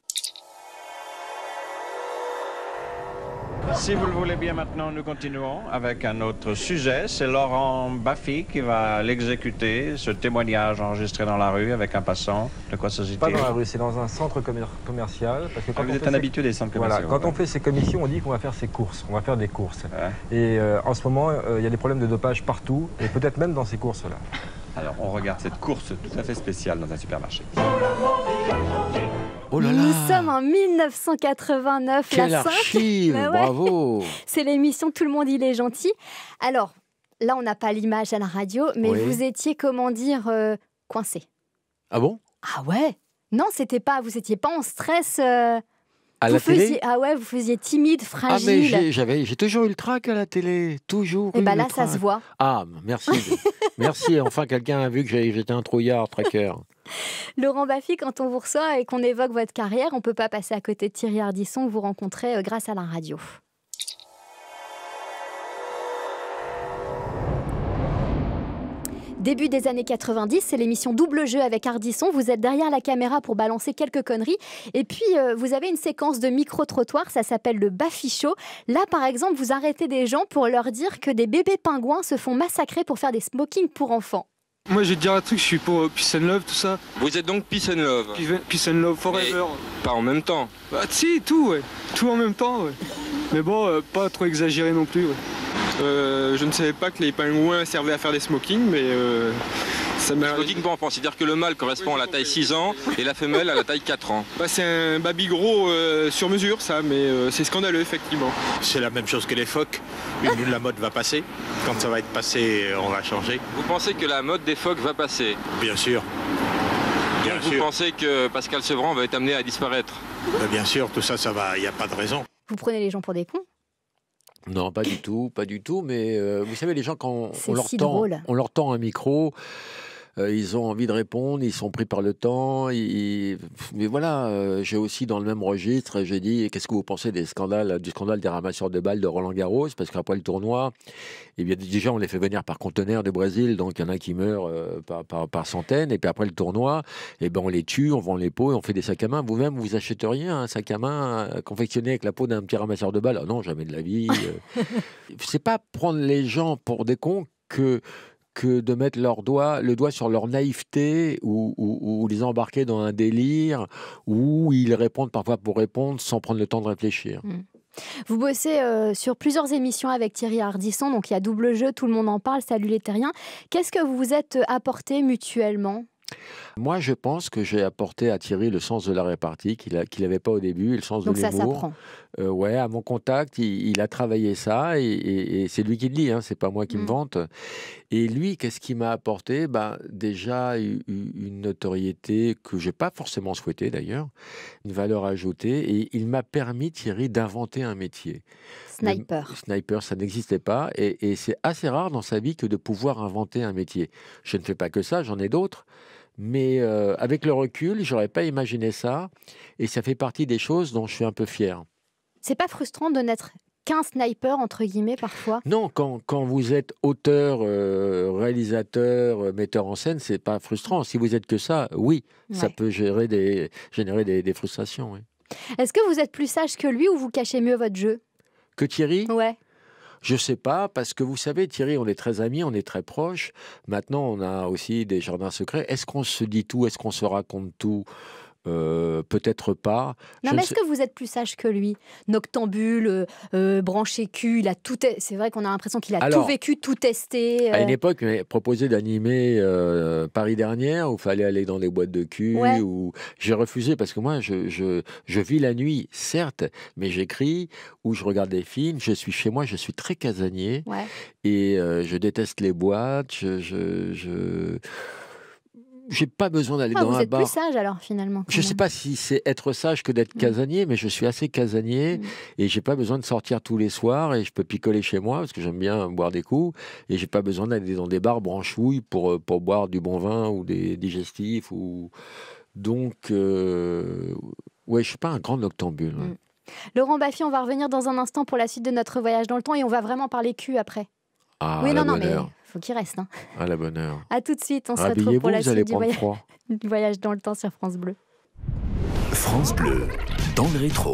Si vous le voulez bien maintenant, nous continuons avec un autre sujet. C'est Laurent Baffy qui va l'exécuter, ce témoignage enregistré dans la rue avec un passant. De quoi s'agit-il Pas dans la rue, c'est dans un centre commercial. Parce que ah, vous êtes un habitué des centres commerciaux. quand on fait ces commissions, on dit qu'on va faire ses courses, on va faire des courses. Et euh, en ce moment, euh, il y a des problèmes de dopage partout, et peut-être même dans ces courses-là. Alors, on regarde cette course tout à fait spéciale dans un supermarché. Oh Nous sommes en 1989. la bah bravo C'est l'émission Tout le monde il est gentil. Alors, là, on n'a pas l'image à la radio, mais vous étiez, comment dire, euh, coincé. Ah bon Ah ouais Non, c'était pas, vous étiez pas en stress. Euh, vous faisiez, Ah ouais, vous faisiez timide, fragile. Ah mais j'avais, j'ai toujours eu le trac à la télé, toujours. Et eh bah ben là, ça se voit. Ah, merci, merci. Enfin, quelqu'un a vu que j'étais un trouillard, tracker Laurent Baffy, quand on vous reçoit et qu'on évoque votre carrière, on peut pas passer à côté de Thierry Ardisson, vous rencontrez euh, grâce à la radio. Début des années 90, c'est l'émission Double Jeu avec Ardisson. Vous êtes derrière la caméra pour balancer quelques conneries. Et puis, euh, vous avez une séquence de micro-trottoir, ça s'appelle le Bafichot. Là, par exemple, vous arrêtez des gens pour leur dire que des bébés pingouins se font massacrer pour faire des smokings pour enfants. Moi, je vais te dire un truc, je suis pour euh, Peace and Love, tout ça. Vous êtes donc Peace and Love Peace and Love Forever. pas en même temps. Bah, si, tout, ouais. Tout en même temps, ouais. Mais bon, euh, pas trop exagéré non plus, ouais. Euh, je ne savais pas que les pingouins servaient à faire des smokings, mais euh, ça m'a... Smoking pour enfants, c'est-à-dire que le mâle correspond à la taille 6 ans et la femelle à la taille 4 ans. Bah, c'est un baby gros euh, sur mesure, ça, mais c'est scandaleux, effectivement. C'est la même chose que les phoques. Une, la mode va passer. Quand ça va être passé, on va changer. Vous pensez que la mode des phoques va passer Bien sûr. Bien sûr. vous pensez que Pascal Sevran va être amené à disparaître Bien sûr, tout ça, ça va, il n'y a pas de raison. Vous prenez les gens pour des cons non, pas du tout, pas du tout. Mais euh, vous savez, les gens, quand on on leur, tend, un micro, euh, ils ont envie de répondre, ils sont pris par le temps. Mais voilà, euh, j'ai aussi dans le même registre, j'ai dit qu'est-ce que vous pensez des scandales, du scandale des ramasseurs de balles de Roland Garros Parce qu'après le tournoi, et eh bien, déjà on les fait venir par conteneur de Brésil, donc il y en a qui meurent euh, par, centaines. Et puis après le tournoi, et eh ben, on les tue, on vend les peaux et on fait des sacs à main. Vous-même, vous achèteriez un sac à main confectionné avec la peau d'un petit ramasseur de balles ah Non, jamais de la vie. C'est pas prendre les gens pour des cons que que de mettre leur doigt, le doigt sur leur naïveté ou, les embarquer dans un délire où ils répondent parfois pour répondre sans prendre le temps de réfléchir. Hmm. Vous bossez euh, sur plusieurs émissions avec Thierry Hardisson, donc il y a double jeu, tout le monde en parle, salut les terriens. Qu'est-ce que vous vous êtes apporté mutuellement moi, je pense que j'ai apporté à Thierry le sens de la répartie qu'il n'avait pas au début, le sens de l'humour. Donc ça euh, ouais, à mon contact, il, a travaillé ça et, c'est lui qui le dit, hein, c'est pas moi qui me mm. vante. Et lui, qu'est-ce qui m'a apporté ben, Déjà, une notoriété que j'ai pas forcément souhaitée d'ailleurs, une valeur ajoutée et il m'a permis, Thierry, d'inventer un métier. Sniper. sniper, ça n'existait pas et, et c'est assez rare dans sa vie que de pouvoir inventer un métier. Je ne fais pas que ça, j'en ai d'autres mais euh, avec le recul, j'aurais pas imaginé ça. Et ça fait partie des choses dont je suis un peu fier. C'est pas frustrant de n'être qu'un sniper, entre guillemets, parfois Non, quand, vous êtes auteur, euh, réalisateur, euh, metteur en scène, c'est pas frustrant. Si vous êtes que ça, oui, ça peut générer des, frustrations. Est-ce que vous êtes plus sage que lui ou vous cachez mieux votre jeu Que Thierry Ouais. Je sais pas, parce que vous savez, Thierry, on est très amis, on est très proches. Maintenant, on a aussi des jardins secrets. Est-ce qu'on se dit tout Est-ce qu'on se raconte tout euh, peut-être pas. Non, mais est-ce que vous êtes plus sage que lui Noctambule, euh, euh, branché cul, il a tout. C'est vrai qu'on a l'impression qu'il a tout vécu, tout testé. À une époque, m'a proposé d'animer Paris dernière, où il fallait aller dans les boîtes de cul, où j'ai refusé parce que moi, je, je, vis la nuit, certes, mais j'écris ou je regarde des films. Je suis chez moi, je suis très casanier et je déteste les boîtes. je, je j'ai pas besoin d'aller ah, dans vous êtes plus sage alors finalement. Je sais pas si c'est être sage que d'être mm. casanier, mais je suis assez casanier Et mm. et j'ai pas besoin de sortir tous les soirs et je peux picoler chez moi parce que j'aime bien boire des coups et j'ai pas besoin d'aller dans des bars branchouilles pour euh, pour boire du bon vin ou des digestifs ou donc euh, ouais, je suis pas un grand noctambule. Mm. Laurent Baffy, on va revenir dans un instant pour la suite de notre voyage dans le temps et on va vraiment parler cul après. Ah, oui, non, non, mais faut qu'il reste. Hein. À la bonne heure. À tout de suite, on se retrouve pour la suite du voyage, dans le temps sur France Bleu. France Bleu, dans le rétro.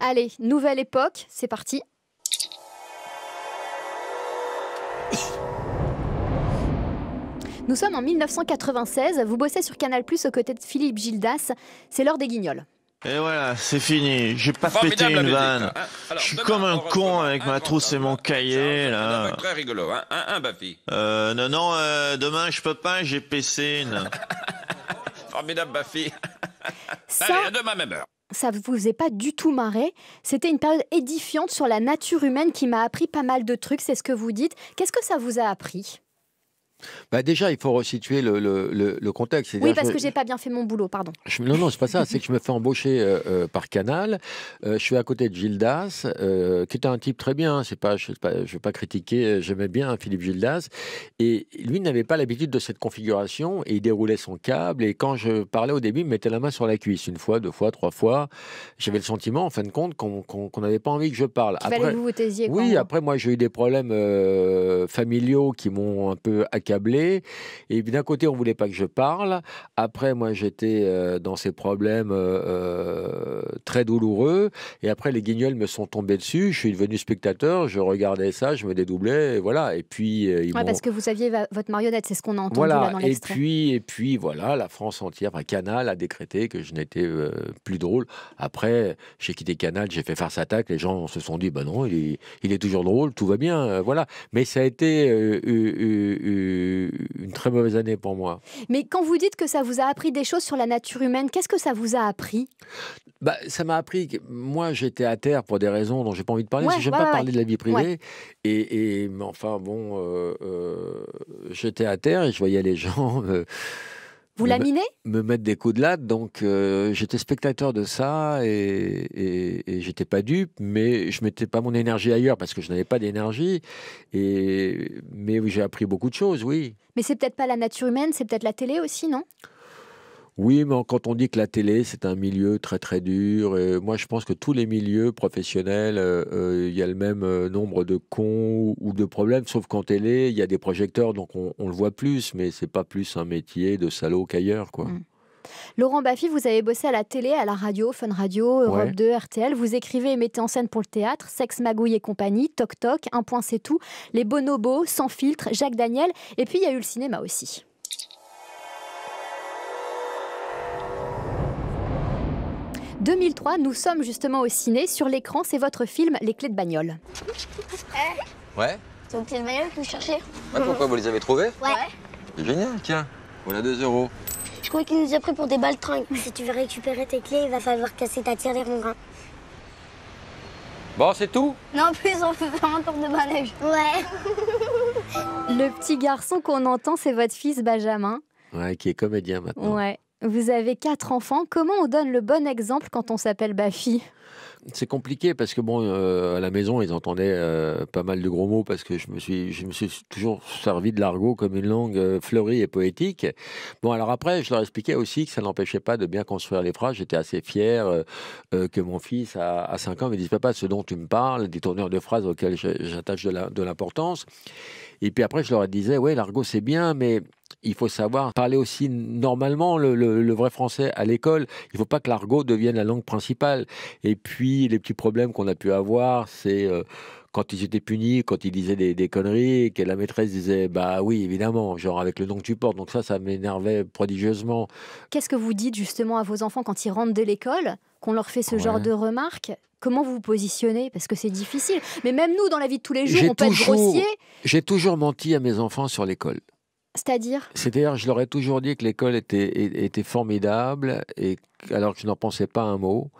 Allez, nouvelle époque, c'est parti. Nous sommes en 1996, vous bossez sur Canal ⁇ aux côtés de Philippe Gildas, c'est l'heure des guignols. Et voilà, c'est fini. J'ai pas pété une vanne. Ah, je suis comme un con avec ma trousse et mon cahier là. Très rigolo, hein, hein, euh, Non, non, euh, demain je peux pas, j'ai une Formidable Bafi. Ça... Allez, demain même heure ça ne vous est pas du tout marré C'était une période édifiante sur la nature humaine qui m'a appris pas mal de trucs, c'est ce que vous dites. Qu'est-ce que ça vous a appris bah déjà, il faut resituer le, le, le, contexte. Oui, parce je... que j'ai pas bien fait mon boulot, pardon. Je... Non, non, c'est pas ça. C'est que je me fais embaucher euh, euh, par Canal. Euh, je suis à côté de Gildas, qui était un type très bien. C'est pas, je, ne vais pas critiquer. J'aimais bien Philippe Gildas. Et lui n'avait pas l'habitude de cette configuration. Et il déroulait son câble. Et quand je parlais au début, il me mettait la main sur la cuisse une fois, deux fois, trois fois. J'avais le sentiment, en fin de compte, qu'on n'avait pas envie que je parle. après, vous vous taisiez. Oui. Après, moi, j'ai eu des problèmes familiaux qui m'ont un peu acquis et d'un côté, on voulait pas que je parle. Après, moi, j'étais euh, dans ces problèmes euh, euh, très douloureux. Et après, les guignols me sont tombés dessus. Je suis devenu spectateur. Je regardais ça, je me dédoublais. Et voilà. Et puis, parce que vous aviez votre marionnette, c'est ce qu'on entend voilà. dans et puis, et puis, voilà, la France entière, Canal a décrété que je n'étais plus drôle. Après, j'ai quitté Canal, j'ai fait farce attaque. Les gens se sont dit, ben non, il est, il est, toujours drôle, tout va bien. voilà. Mais ça a été une très mauvaise année pour moi. Mais quand vous dites que ça vous a appris des choses sur la nature humaine, qu'est-ce que ça vous a appris bah, Ça m'a appris que moi, j'étais à terre pour des raisons dont j'ai pas envie de parler, ouais, parce que je pas parler de la vie privée. Et, enfin, bon, euh, euh, j'étais à terre et je voyais les gens. Euh, vous laminez Me mettre des coups de latte, donc euh, j'étais spectateur de ça et, j'étais pas dupe, mais je mettais pas mon énergie ailleurs parce que je n'avais pas d'énergie. Et mais j'ai appris beaucoup de choses, oui. Mais c'est peut-être pas la nature humaine, c'est peut-être la télé aussi, non oui, mais quand on dit que la télé, c'est un milieu très très dur, moi je pense que tous les milieux professionnels, euh, euh, il y a le même euh, nombre de cons ou de problèmes, sauf qu'en télé, il y a des projecteurs, donc on, le voit plus, mais c'est pas plus un métier de salaud qu'ailleurs, quoi. Mm. Laurent Baffy, vous avez bossé à la télé, à la radio, Fun Radio, Europe 2, RTL. Vous écrivez et mettez en scène pour le théâtre, Sex, Magouille et compagnie, Toc Toc, Un Point C'est Tout, Les Bonobos, Sans Filtre, Jacques Daniel. Et puis il y a eu le cinéma aussi. 2003, nous sommes justement au ciné. Sur l'écran, c'est votre film Les clés de bagnole. Euh. ouais C'est une clé de bagnole que vous cherchez. Ouais, bah, pourquoi vous les avez trouvées Ouais. C'est génial, tiens. Voilà 2 euros. Je crois qu'il nous a pris pour des baltringues. Si tu veux récupérer tes clés, il va falloir casser ta tirelire, mon grain. Bon, c'est tout Non, en plus, on peut faire un tour de manège. Ouais. Le petit garçon qu'on entend, c'est votre fils Benjamin. Ouais, qui est comédien maintenant. Ouais. Vous avez quatre enfants. Comment on donne le bon exemple quand on s'appelle Bafi c'est compliqué parce que bon, euh, à la maison, ils entendaient euh, pas mal de gros mots parce que je me suis, je me suis toujours servi de l'argot comme une langue euh, fleurie et poétique. Bon, alors après, je leur expliquais aussi que ça n'empêchait pas de bien construire les phrases. J'étais assez fier que mon fils, à, cinq 5 ans, me dise Papa, ce dont tu me parles, des tourneurs de phrases auxquelles j'attache de l'importance. Et puis après, je leur disais, Oui, l'argot c'est bien, mais il faut savoir parler aussi normalement le, vrai français à l'école. Il ne faut pas que l'argot devienne la langue principale. Et puis, les petits problèmes qu'on a pu avoir, c'est... Euh, quand ils étaient punis, quand ils disaient des, des, conneries, que la maîtresse disait Bah oui, évidemment, genre avec le nom que tu portes. Donc ça, ça m'énervait prodigieusement. Qu'est-ce que vous dites justement à vos enfants quand ils rentrent de l'école, qu'on leur fait ce genre de remarques Comment vous vous positionnez Parce que c'est difficile. Mais même nous, dans la vie de tous les jours, on peut être grossier. J'ai toujours menti à mes enfants sur l'école. C'est-à-dire C'est-à-dire, je leur ai toujours dit que l'école était, formidable et alors que je n'en pensais pas un mot.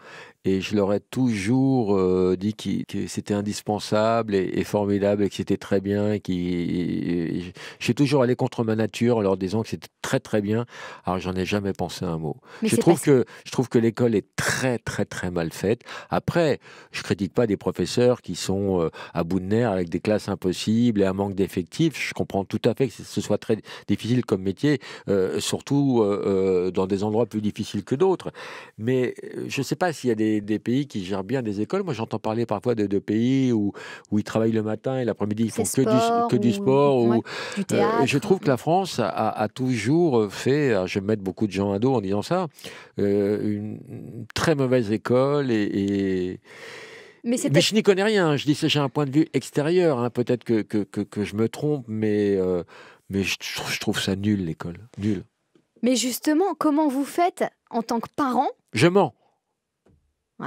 Et je leur ai toujours euh, dit que c'était indispensable et, formidable et que c'était très bien. Et qui, j'ai toujours allé contre ma nature en leur disant que c'était très très bien. Alors j'en ai jamais pensé un mot. je trouve, que, je trouve que l'école est très très très mal faite. Après, je critique pas des professeurs qui sont euh, à bout de nerfs avec des classes impossibles et un manque d'effectifs. Je comprends tout à fait que ce soit très difficile comme métier, euh, surtout dans des endroits plus difficiles que d'autres. Mais euh, je ne sais pas s'il y a des, pays qui gèrent bien des écoles. Moi, j'entends parler parfois de, de pays où, où, ils travaillent le matin et l'après-midi, ils font que, du, que du sport. ou, euh, je trouve que la France a, toujours fait, je vais mettre beaucoup de gens à dos en disant ça, euh, une, très mauvaise école et, mais, je n'y connais rien. Je dis j'ai un point de vue extérieur. Hein. Peut-être que que, je me trompe, mais, mais je, trouve ça nul l'école. Nul. Mais justement, comment vous faites en tant que parent Je mens.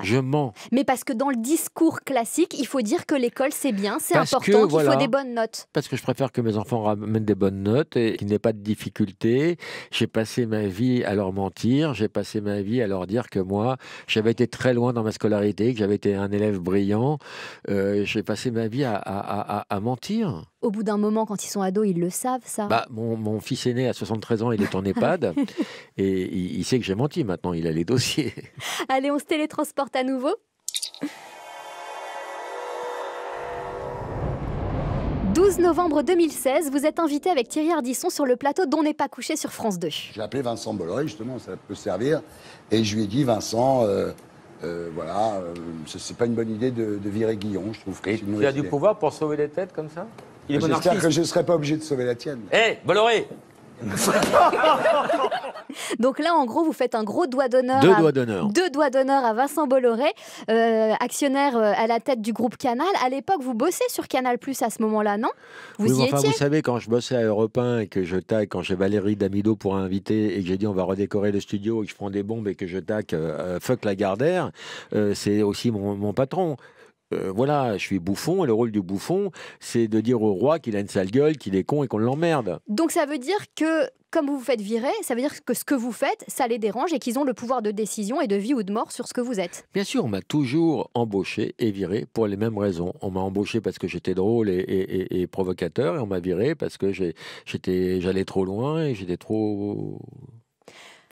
Je mens. Mais parce que dans le discours classique, il faut dire que l'école, c'est bien, c'est important, qu'il faut des bonnes notes. Parce que je préfère que mes enfants ramènent des bonnes notes et qu'ils n'aient pas de difficultés. J'ai passé ma vie à leur mentir, j'ai passé ma vie à leur dire que moi, j'avais été très loin dans ma scolarité, que j'avais été un élève brillant. Euh, j'ai passé ma vie à, à, à, mentir. Au bout d'un moment, quand ils sont ados, ils le savent, ça bah, mon, mon, fils aîné, à 73 ans, il est en EHPAD et il, il sait que j'ai menti maintenant, il a les dossiers. Allez, on se télétransporte à nouveau 12 novembre 2016, vous êtes invité avec Thierry Ardisson sur le plateau dont n'est pas couché sur France 2. J'ai appelé Vincent Bolloré, justement, ça peut servir. Et je lui ai dit, Vincent, euh, euh, voilà, euh, c'est pas une bonne idée de, virer Guillon, je trouve. Que a du pouvoir pour sauver les têtes comme ça J'espère que je serai pas obligé de sauver la tienne. Hé, eh, hey, Bolloré, Donc là, en gros, vous faites un gros doigt d'honneur. Deux à, doigts d'honneur. à Vincent Bolloré, euh, actionnaire euh, à la tête du groupe Canal. À l'époque, vous bossez sur Canal Plus à ce moment-là, non Vous enfin, Vous savez, quand je bossais à Europe 1 et que je tac, quand j'ai Valérie Damido pour inviter et que j'ai dit on va redécorer le studio et que je prends des bombes et que je tac, euh, fuck la Gardère, c'est aussi mon patron. Euh, voilà, je suis bouffon, et le rôle du bouffon, c'est de dire au roi qu'il a une sale gueule, qu'il est con et qu'on l'emmerde. Donc ça veut dire que, comme vous vous faites virer, ça veut dire que ce que vous faites, ça les dérange et qu'ils ont le pouvoir de décision et de vie ou de mort sur ce que vous êtes. Bien sûr, on m'a toujours embauché et viré pour les mêmes raisons. On m'a embauché parce que j'étais drôle et, et, provocateur, et on m'a viré parce que j'étais, j'allais trop loin et j'étais trop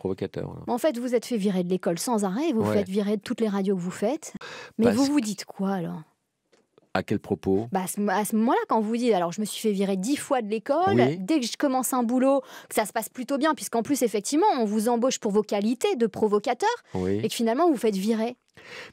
provocateur. En fait, vous êtes fait virer de l'école sans arrêt, vous faites virer de toutes les radios que vous faites. Mais vous vous dites quoi alors à quel propos bah, À ce moment-là, quand vous dites, alors je me suis fait virer dix fois de l'école, dès que je commence un boulot, que ça se passe plutôt bien, puisqu'en plus, effectivement, on vous embauche pour vos qualités de provocateur, et que finalement, vous faites virer.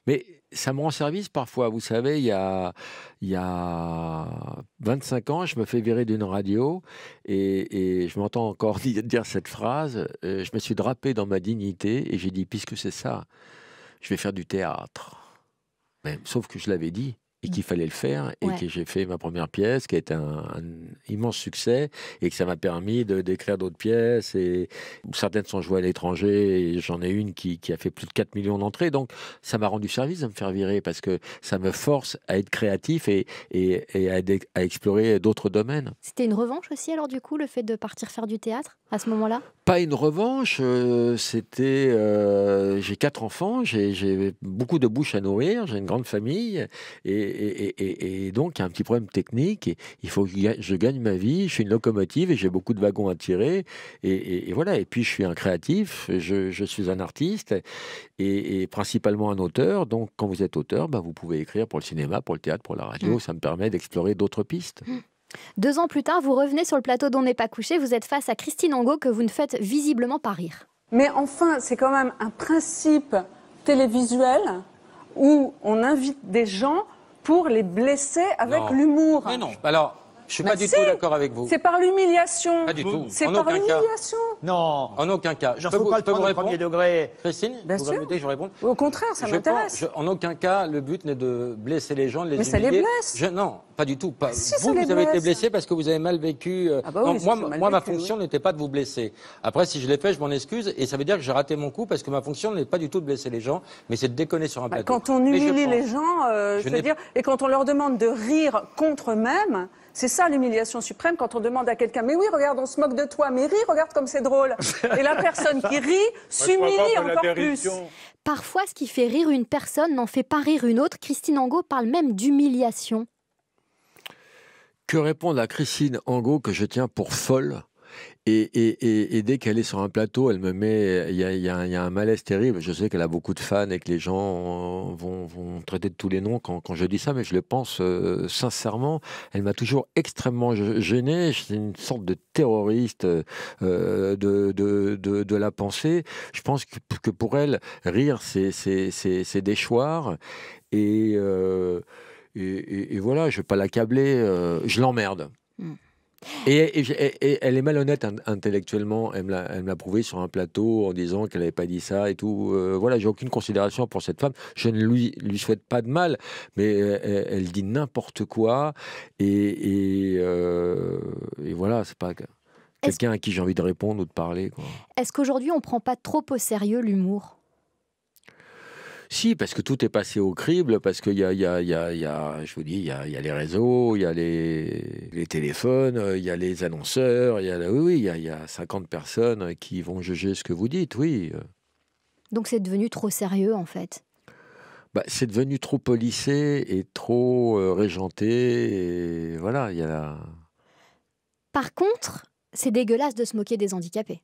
Mais ça me rend service parfois. Vous savez, il y a, il y a 25 ans, je me fais virer d'une radio et, je m'entends encore dire cette phrase. Euh, je me suis drapé dans ma dignité et j'ai dit, puisque c'est ça, je vais faire du théâtre. sauf que je l'avais dit et mmh. qu'il fallait le faire et que j'ai fait ma première pièce qui a été un, immense succès et que ça m'a permis d'écrire d'autres pièces et certaines sont jouées à l'étranger et j'en ai une qui, a fait plus de 4 millions d'entrées donc ça m'a rendu service de me faire virer parce que ça me force à être créatif et, et, à, explorer d'autres domaines. C'était une revanche aussi alors du coup le fait de partir faire du théâtre à ce moment-là Pas une revanche, euh, c'était euh, j'ai quatre enfants, j'ai beaucoup de bouches à nourrir, j'ai une grande famille et et, donc, il y a un petit problème technique. il faut que je gagne ma vie. Je suis une locomotive et j'ai beaucoup de wagons à tirer. Et, voilà. Et puis, je suis un créatif. Je, suis un artiste et, principalement un auteur. Donc, quand vous êtes auteur, ben, vous pouvez écrire pour le cinéma, pour le théâtre, pour la radio. Mm. Ça me permet d'explorer d'autres pistes. Mm. Deux ans plus tard, vous revenez sur le plateau d'On n'est pas couché. Vous êtes face à Christine Angot que vous ne faites visiblement pas rire. Mais enfin, c'est quand même un principe télévisuel où on invite des gens pour les blesser avec l'humour. non. Je suis pas du tout d'accord avec vous. C'est par l'humiliation. Pas du tout. C'est par l'humiliation. Non. En aucun cas. Je peux vous, pas le Premier degré. Christine, Bien vous sûr. je réponds. Au contraire, ça m'intéresse. En aucun cas, le but n'est de blesser les gens, de les Mais ça les blesse. non, pas du tout. Pas. vous, vous avez été blessé parce que vous avez mal vécu. Euh, ah bah moi, ma fonction n'était pas de vous blesser. Après, si je l'ai fait, je m'en excuse. Et ça veut dire que j'ai raté mon coup parce que ma fonction n'est pas du tout de blesser les gens, mais c'est de déconner sur un bah, plateau. Quand on humilie les gens, euh, je veux dire, et quand on leur demande de rire contre eux-mêmes, c'est ça l'humiliation suprême quand on demande à quelqu'un Mais oui, regarde, on se moque de toi, mais ris, regarde comme c'est drôle. Et la personne qui rit s'humilie encore plus. Parfois, ce qui fait rire une personne n'en fait pas rire une autre. Christine Angot parle même d'humiliation. Que répond à Christine Angot que je tiens pour folle et, dès qu'elle est sur un plateau, elle me met. Il y, a, un malaise terrible. Je sais qu'elle a beaucoup de fans et que les gens vont, traiter de tous les noms quand, je dis ça, mais je le pense euh, sincèrement. Elle m'a toujours extrêmement gêné. C'est une sorte de terroriste euh, de, la pensée. Je pense que, pour elle, rire, c'est déchoir. Euh, et, et, voilà, je ne vais pas l'accabler. je l'emmerde. Mmh. Et, elle est malhonnête intellectuellement, elle me l'a prouvé sur un plateau en disant qu'elle n'avait pas dit ça et tout. Euh, voilà, j'ai aucune considération pour cette femme. Je ne lui, souhaite pas de mal, mais euh, elle, dit n'importe quoi. Et, et euh, voilà, c'est pas quelqu'un à qui j'ai envie de répondre ou de parler. Est-ce qu'aujourd'hui on prend pas trop au sérieux l'humour si, parce que tout est passé au crible, parce qu'il y a, je vous dis, il y les réseaux, il y a les, téléphones, il y a les annonceurs, il y a, oui, il y a 50 personnes qui vont juger ce que vous dites, oui. Donc c'est devenu trop sérieux, en fait bah, c'est devenu trop policé et trop régenté. voilà, il y a Par contre, c'est dégueulasse de se moquer des handicapés.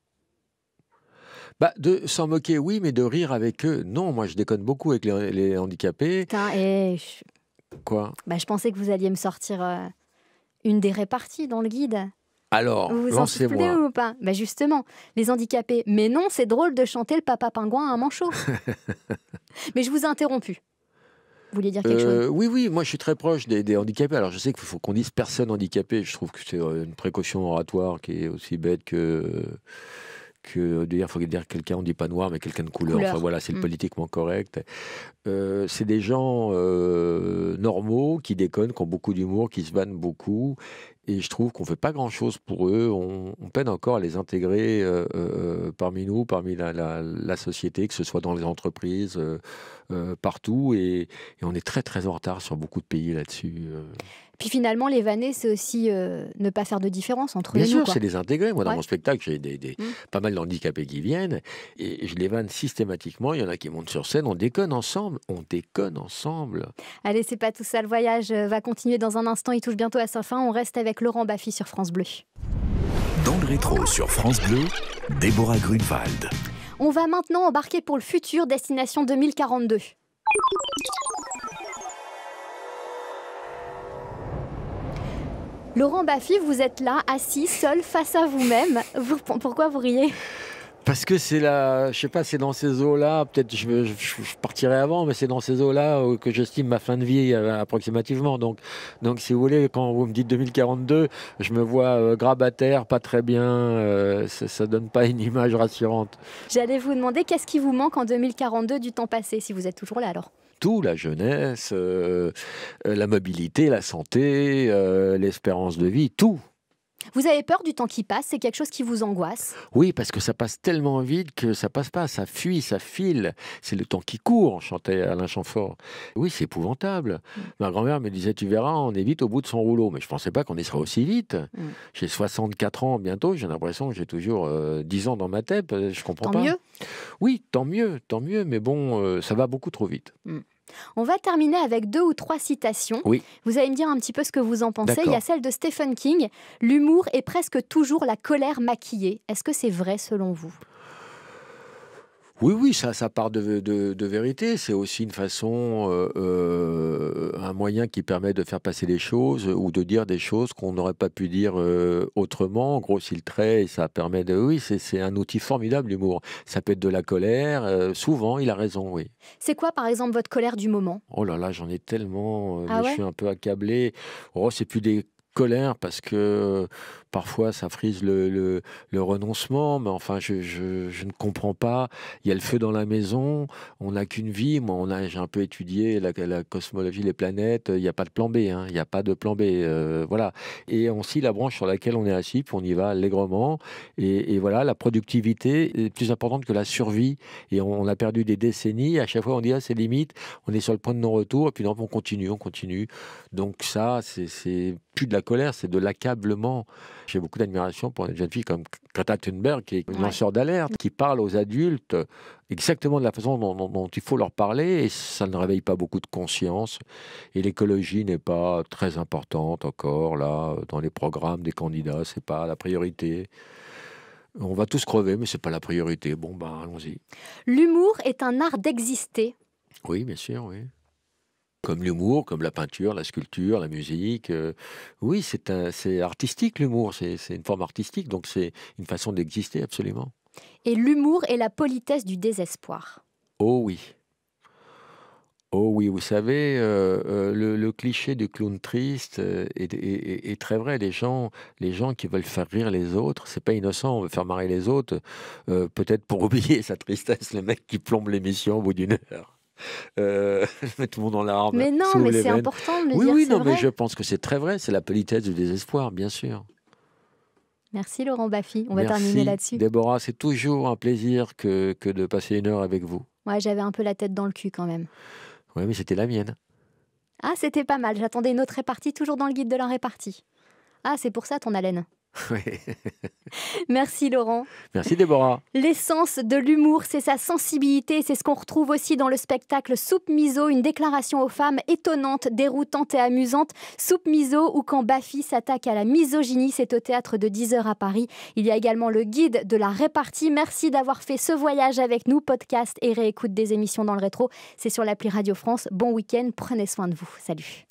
Bah, de s'en moquer, oui, mais de rire avec eux, non. Moi, je déconne beaucoup avec les, handicapés. Putain, et... Quoi bah, Je pensais que vous alliez me sortir euh, une des réparties dans le guide. Alors, vous vous en ou pas bah Justement, les handicapés. Mais non, c'est drôle de chanter le papa pingouin à un manchot. mais je vous ai interrompu. Vous vouliez dire quelque euh, chose Oui, oui, moi je suis très proche des, des handicapés. Alors je sais qu'il faut qu'on dise personne handicapée. Je trouve que c'est euh, une précaution oratoire qui est aussi bête que que il faut dire quelqu'un, on dit pas noir, mais quelqu'un de couleur. Enfin voilà, c'est le mm. politiquement correct. Euh, c'est des gens euh, normaux qui déconnent, qui ont beaucoup d'humour, qui se vannent beaucoup. Et je trouve qu'on fait pas grand-chose pour eux. On, peine encore à les intégrer euh, parmi nous, parmi la, société, que ce soit dans les entreprises, partout. Et, et, on est très très en retard sur beaucoup de pays là-dessus. Puis finalement, les vanner, c'est aussi euh, ne pas faire de différence entre Bien sûr, c'est les intégrer. Moi, dans mon spectacle, j'ai des, mmh. pas mal d'handicapés qui viennent et je les vanne systématiquement. Il y en a qui montent sur scène, on déconne ensemble. On déconne ensemble. Allez, c'est pas tout ça. Le voyage euh, va continuer dans un instant. Il touche bientôt à sa fin. On reste avec Laurent Baffy sur France Bleu. Dans le rétro sur France Bleu, Déborah Grunewald. On va maintenant embarquer pour le futur, destination 2042. Laurent Baffy, vous êtes là, assis, seul, face à vous-même. pourquoi vous riez parce que c'est là, je sais pas, c'est dans ces eaux-là, peut-être je, je, partirai avant, mais c'est dans ces eaux-là euh, que j'estime ma fin de vie euh, approximativement. Donc, donc si vous voulez, quand vous me dites 2042, je me vois euh, à grabataire, pas très bien, ça, ne donne pas une image rassurante. J'allais vous demander qu'est-ce qui vous manque en 2042 du temps passé, si vous êtes toujours là alors tout, la jeunesse, euh, euh, la mobilité, la santé, euh, l'espérance de vie, tout. Vous avez peur du temps qui passe C'est quelque chose qui vous angoisse Oui, parce que ça passe tellement vite que ça passe pas, ça fuit, ça file. C'est le temps qui court, chantait Alain Chamfort. Oui, c'est épouvantable. Mm. Ma grand-mère me disait, tu verras, on est vite au bout de son rouleau. Mais je ne pensais pas qu'on y serait aussi vite. Mm. J'ai 64 ans bientôt, j'ai l'impression que j'ai toujours 10 euh, ans dans ma tête. Euh, je comprends pas. Tant mieux Oui, tant mieux, tant mieux. Mais bon, euh, ça va beaucoup trop vite. Mm. On va terminer avec deux ou trois citations. Vous allez me dire un petit peu ce que vous en pensez. Il y a celle de Stephen King. L'humour est presque toujours la colère maquillée. Est-ce que c'est vrai selon vous oui, oui, ça, ça part de, vérité. C'est aussi une façon, euh, euh, un moyen qui permet de faire passer les choses ou de dire des choses qu'on n'aurait pas pu dire euh, autrement. gros, gros, le trait et ça permet de. Oui, c'est un outil formidable, l'humour. Ça peut être de la colère. souvent, il a raison, oui. C'est quoi, par exemple, votre colère du moment Oh là là, j'en ai tellement. Ah je suis un peu accablé. Oh, c'est plus des colère parce que euh, parfois ça frise le, renoncement, mais enfin je, ne comprends pas. Il y a le feu dans la maison, on n'a qu'une vie. Moi, on j'ai un peu étudié la, cosmologie, les planètes. Il n'y a pas de plan B, hein. il n'y a pas de plan B. Euh, voilà. Et on scie la branche sur laquelle on est assis, puis on y va allègrement. Et, voilà, la productivité est plus importante que la survie. Et on, a perdu des décennies. À chaque fois, on dit ah, ses limites on est sur le point de non-retour. Et puis non, on continue, on continue. Donc ça, c'est plus de la colère, c'est de l'accablement. J'ai beaucoup d'admiration pour une jeune fille comme Greta Thunberg, qui est une lanceur d'alerte, qui parle aux adultes exactement de la façon dont, il faut leur parler, et ça ne réveille pas beaucoup de conscience. Et l'écologie n'est pas très importante encore, là, dans les programmes des candidats, c'est pas la priorité. On va tous crever, mais c'est pas la priorité. Bon, ben, allons-y. L'humour est un art d'exister. Oui, bien sûr, oui comme l'humour, comme la peinture, la sculpture, la musique. Euh, oui, c'est artistique l'humour, c'est une forme artistique, donc c'est une façon d'exister absolument. Et l'humour est la politesse du désespoir. Oh oui. Oh oui, vous savez, euh, euh, le, cliché du clown triste est, très vrai. Les gens, les gens qui veulent faire rire les autres, c'est pas innocent, on veut faire marrer les autres, peut-être pour oublier sa tristesse, le mec qui plombe l'émission au bout d'une heure. Euh, tout le monde en larmes. Mais non, mais c'est important de le oui, dire. Oui, non, mais je pense que c'est très vrai. C'est la politesse du désespoir, bien sûr. Merci Laurent Baffy. On va terminer là-dessus. Déborah, c'est toujours un plaisir que, que, de passer une heure avec vous. Ouais, j'avais un peu la tête dans le cul quand même. Oui, mais c'était la mienne. Ah, c'était pas mal. J'attendais une autre répartie, toujours dans le guide de la répartie. Ah, c'est pour ça ton haleine. Merci Laurent. Merci Déborah. L'essence de l'humour, c'est sa sensibilité, c'est ce qu'on retrouve aussi dans le spectacle Soupe Miso, une déclaration aux femmes étonnante, déroutante et amusante. Soupe Miso ou quand Baffy s'attaque à la misogynie, c'est au théâtre de 10h à Paris. Il y a également le guide de la répartie. Merci d'avoir fait ce voyage avec nous, podcast et réécoute des émissions dans le rétro. C'est sur l'appli Radio France. Bon week-end, prenez soin de vous. Salut.